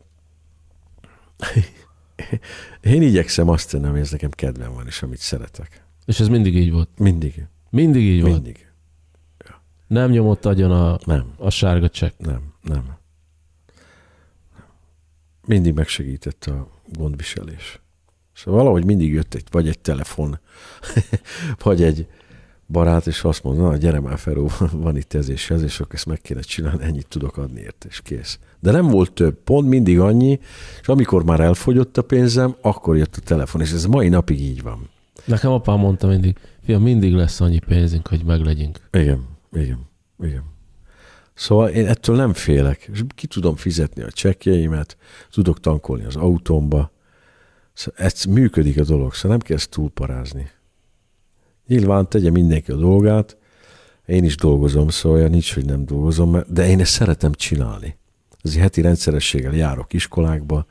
én igyekszem azt tenni, ami ez nekem kedvem van, és amit szeretek. És ez mindig így volt? Mindig. Mindig így volt? Mindig. Ja. Nem nyomott agyon a, nem. a sárga csekk? Nem, nem. Mindig megsegített a gondviselés. Szóval valahogy mindig jött egy, vagy egy telefon, vagy egy, barát, és azt mondta, na gyere már Feró, van itt ez és ez, és akkor ezt meg kéne csinálni, ennyit tudok adni ért, és kész. De nem volt több, pont mindig annyi, és amikor már elfogyott a pénzem, akkor jött a telefon, és ez mai napig így van. Nekem apám mondta mindig, fiam, mindig lesz annyi pénzünk, hogy meglegyünk. Igen, igen, igen. Szóval én ettől nem félek, és ki tudom fizetni a csekkjeimet, tudok tankolni az autómba, szóval ez működik a dolog, szóval nem kell ezt túlparázni. Nyilván tegye mindenki a dolgát, én is dolgozom, szóval nincs, hogy nem dolgozom, de én ezt szeretem csinálni. Az heti rendszerességgel járok iskolákba,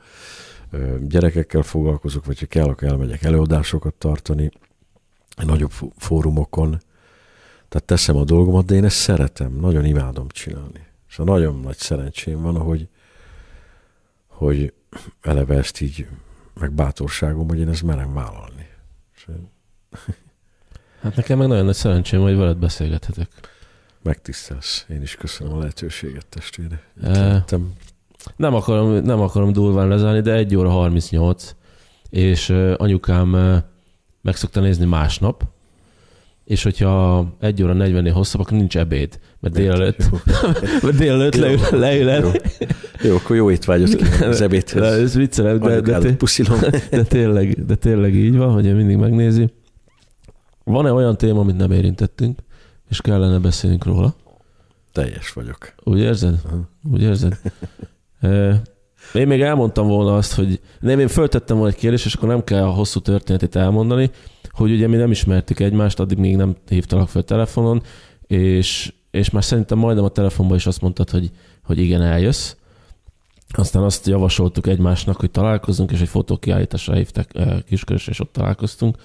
gyerekekkel foglalkozok, vagy ha kell, akkor elmegyek előadásokat tartani, nagyobb fórumokon. Tehát teszem a dolgomat, de én ezt szeretem, nagyon imádom csinálni. És a nagyon nagy szerencsém van, hogy, hogy eleve ezt így, meg bátorságom, hogy én ezt merem vállalni. És Hát nekem meg nagyon nagy szerencsém, hogy veled beszélgethetek. Megtisztelsz. Én is köszönöm a lehetőséget, testvére. E, nem, akarom, nem akarom durván lezárni, de 1 óra 38, és anyukám meg szokta nézni másnap, és hogyha egy óra 40-nél hosszabb, akkor nincs ebéd, mert délelőtt, mert délelőtt leül, leül el. Jó. jó, akkor jó étvágyat kívánok az ebédhez. Ez viccelem, de, de, de, de, tényleg, de tényleg így van, hogy ő mindig megnézi. Van-e olyan téma, amit nem érintettünk, és kellene beszélnünk róla? Teljes vagyok. Úgy érzed? Uh-huh. Úgy érzed? Eh, én még elmondtam volna azt, hogy nem, én föltettem volna egy kérdést, és akkor nem kell a hosszú történetét elmondani, hogy ugye mi nem ismertük egymást, addig még nem hívtalak fel telefonon, és, és már szerintem majdnem a telefonban is azt mondtad, hogy, hogy igen, eljössz. Aztán azt javasoltuk egymásnak, hogy találkozunk, és egy fotókiállításra hívtak eh, kiskörös, és ott találkoztunk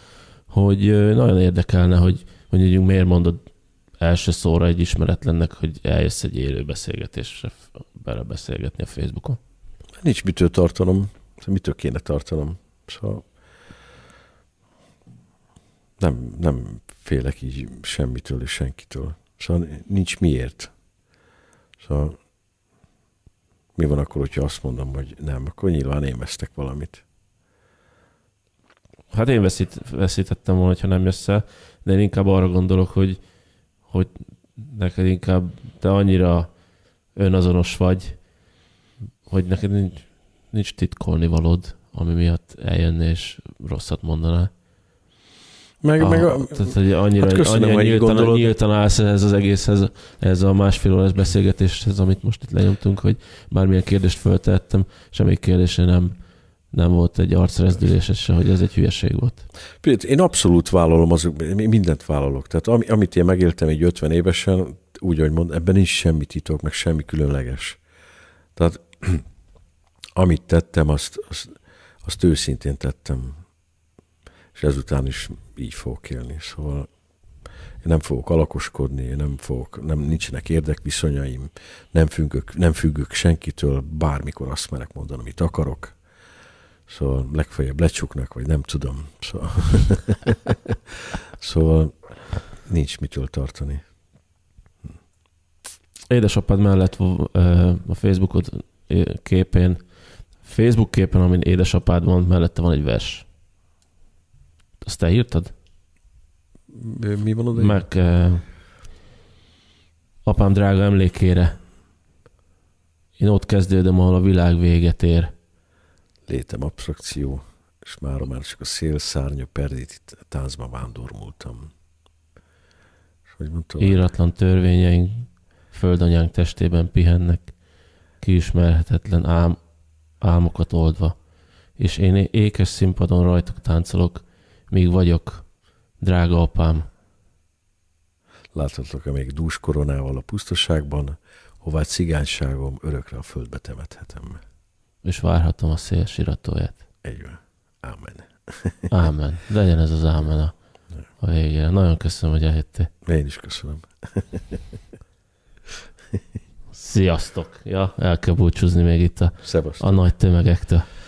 hogy nagyon érdekelne, hogy mondjuk miért mondod első szóra egy ismeretlennek, hogy eljössz egy élő beszélgetésre bele beszélgetni a Facebookon? Nincs mitől tartanom, mitől kéne tartanom. Szóval nem, nem félek így semmitől és senkitől. Szóval nincs miért. Szóval mi van akkor, hogyha azt mondom, hogy nem, akkor nyilván émeztek valamit. Hát én veszít, veszítettem volna, ha nem jössz el, de én inkább arra gondolok, hogy, hogy neked inkább te annyira önazonos vagy, hogy neked nincs, nincs titkolni valód, ami miatt eljönne és rosszat mondaná. Meg, ah, meg a, tehát, hogy annyira, hát köszönöm, annyira nyíltan, gondolod. nyíltan állsz ez az egész, ez a másfél órás beszélgetéshez, amit most itt lenyomtunk, hogy bármilyen kérdést föltettem, semmi kérdésre nem nem volt egy arcrezdülés, se, hogy ez egy hülyeség volt. Én abszolút vállalom, az, mindent vállalok. Tehát ami, amit én megéltem egy 50 évesen, úgy, hogy mondom, ebben nincs semmi titok, meg semmi különleges. Tehát amit tettem, azt, azt, azt őszintén tettem. És ezután is így fogok élni. Szóval én nem fogok alakoskodni, én nem fogok, nem, nincsenek érdekviszonyaim, nem függök, nem függök senkitől, bármikor azt merek mondani, amit akarok Szóval legfeljebb lecsuknak, vagy nem tudom. Szóval, szóval nincs mitől tartani. Édesapád mellett a Facebookod képén, Facebook képen, amin édesapád van, mellette van egy vers. Azt te írtad? Mi van oda? Meg eh, apám drága emlékére. Én ott kezdődöm, ahol a világ véget ér létem abstrakció, és mára már csak a szél szárnya perdít táncba vándormultam. És hogy mondtam, Íratlan törvényeink földanyánk testében pihennek, kiismerhetetlen ám, álmokat oldva, és én ékes színpadon rajtuk táncolok, míg vagyok, drága apám. Láthatok-e még dús koronával a pusztaságban, hová cigányságom örökre a földbe temethetem és várhatom a szél siratóját. Így van. Ámen. Amen. Legyen ez az ámen a, a végére. Nagyon köszönöm, hogy eljöttél. Én is köszönöm. Sziasztok! Ja, el kell búcsúzni még itt a, a nagy tömegektől.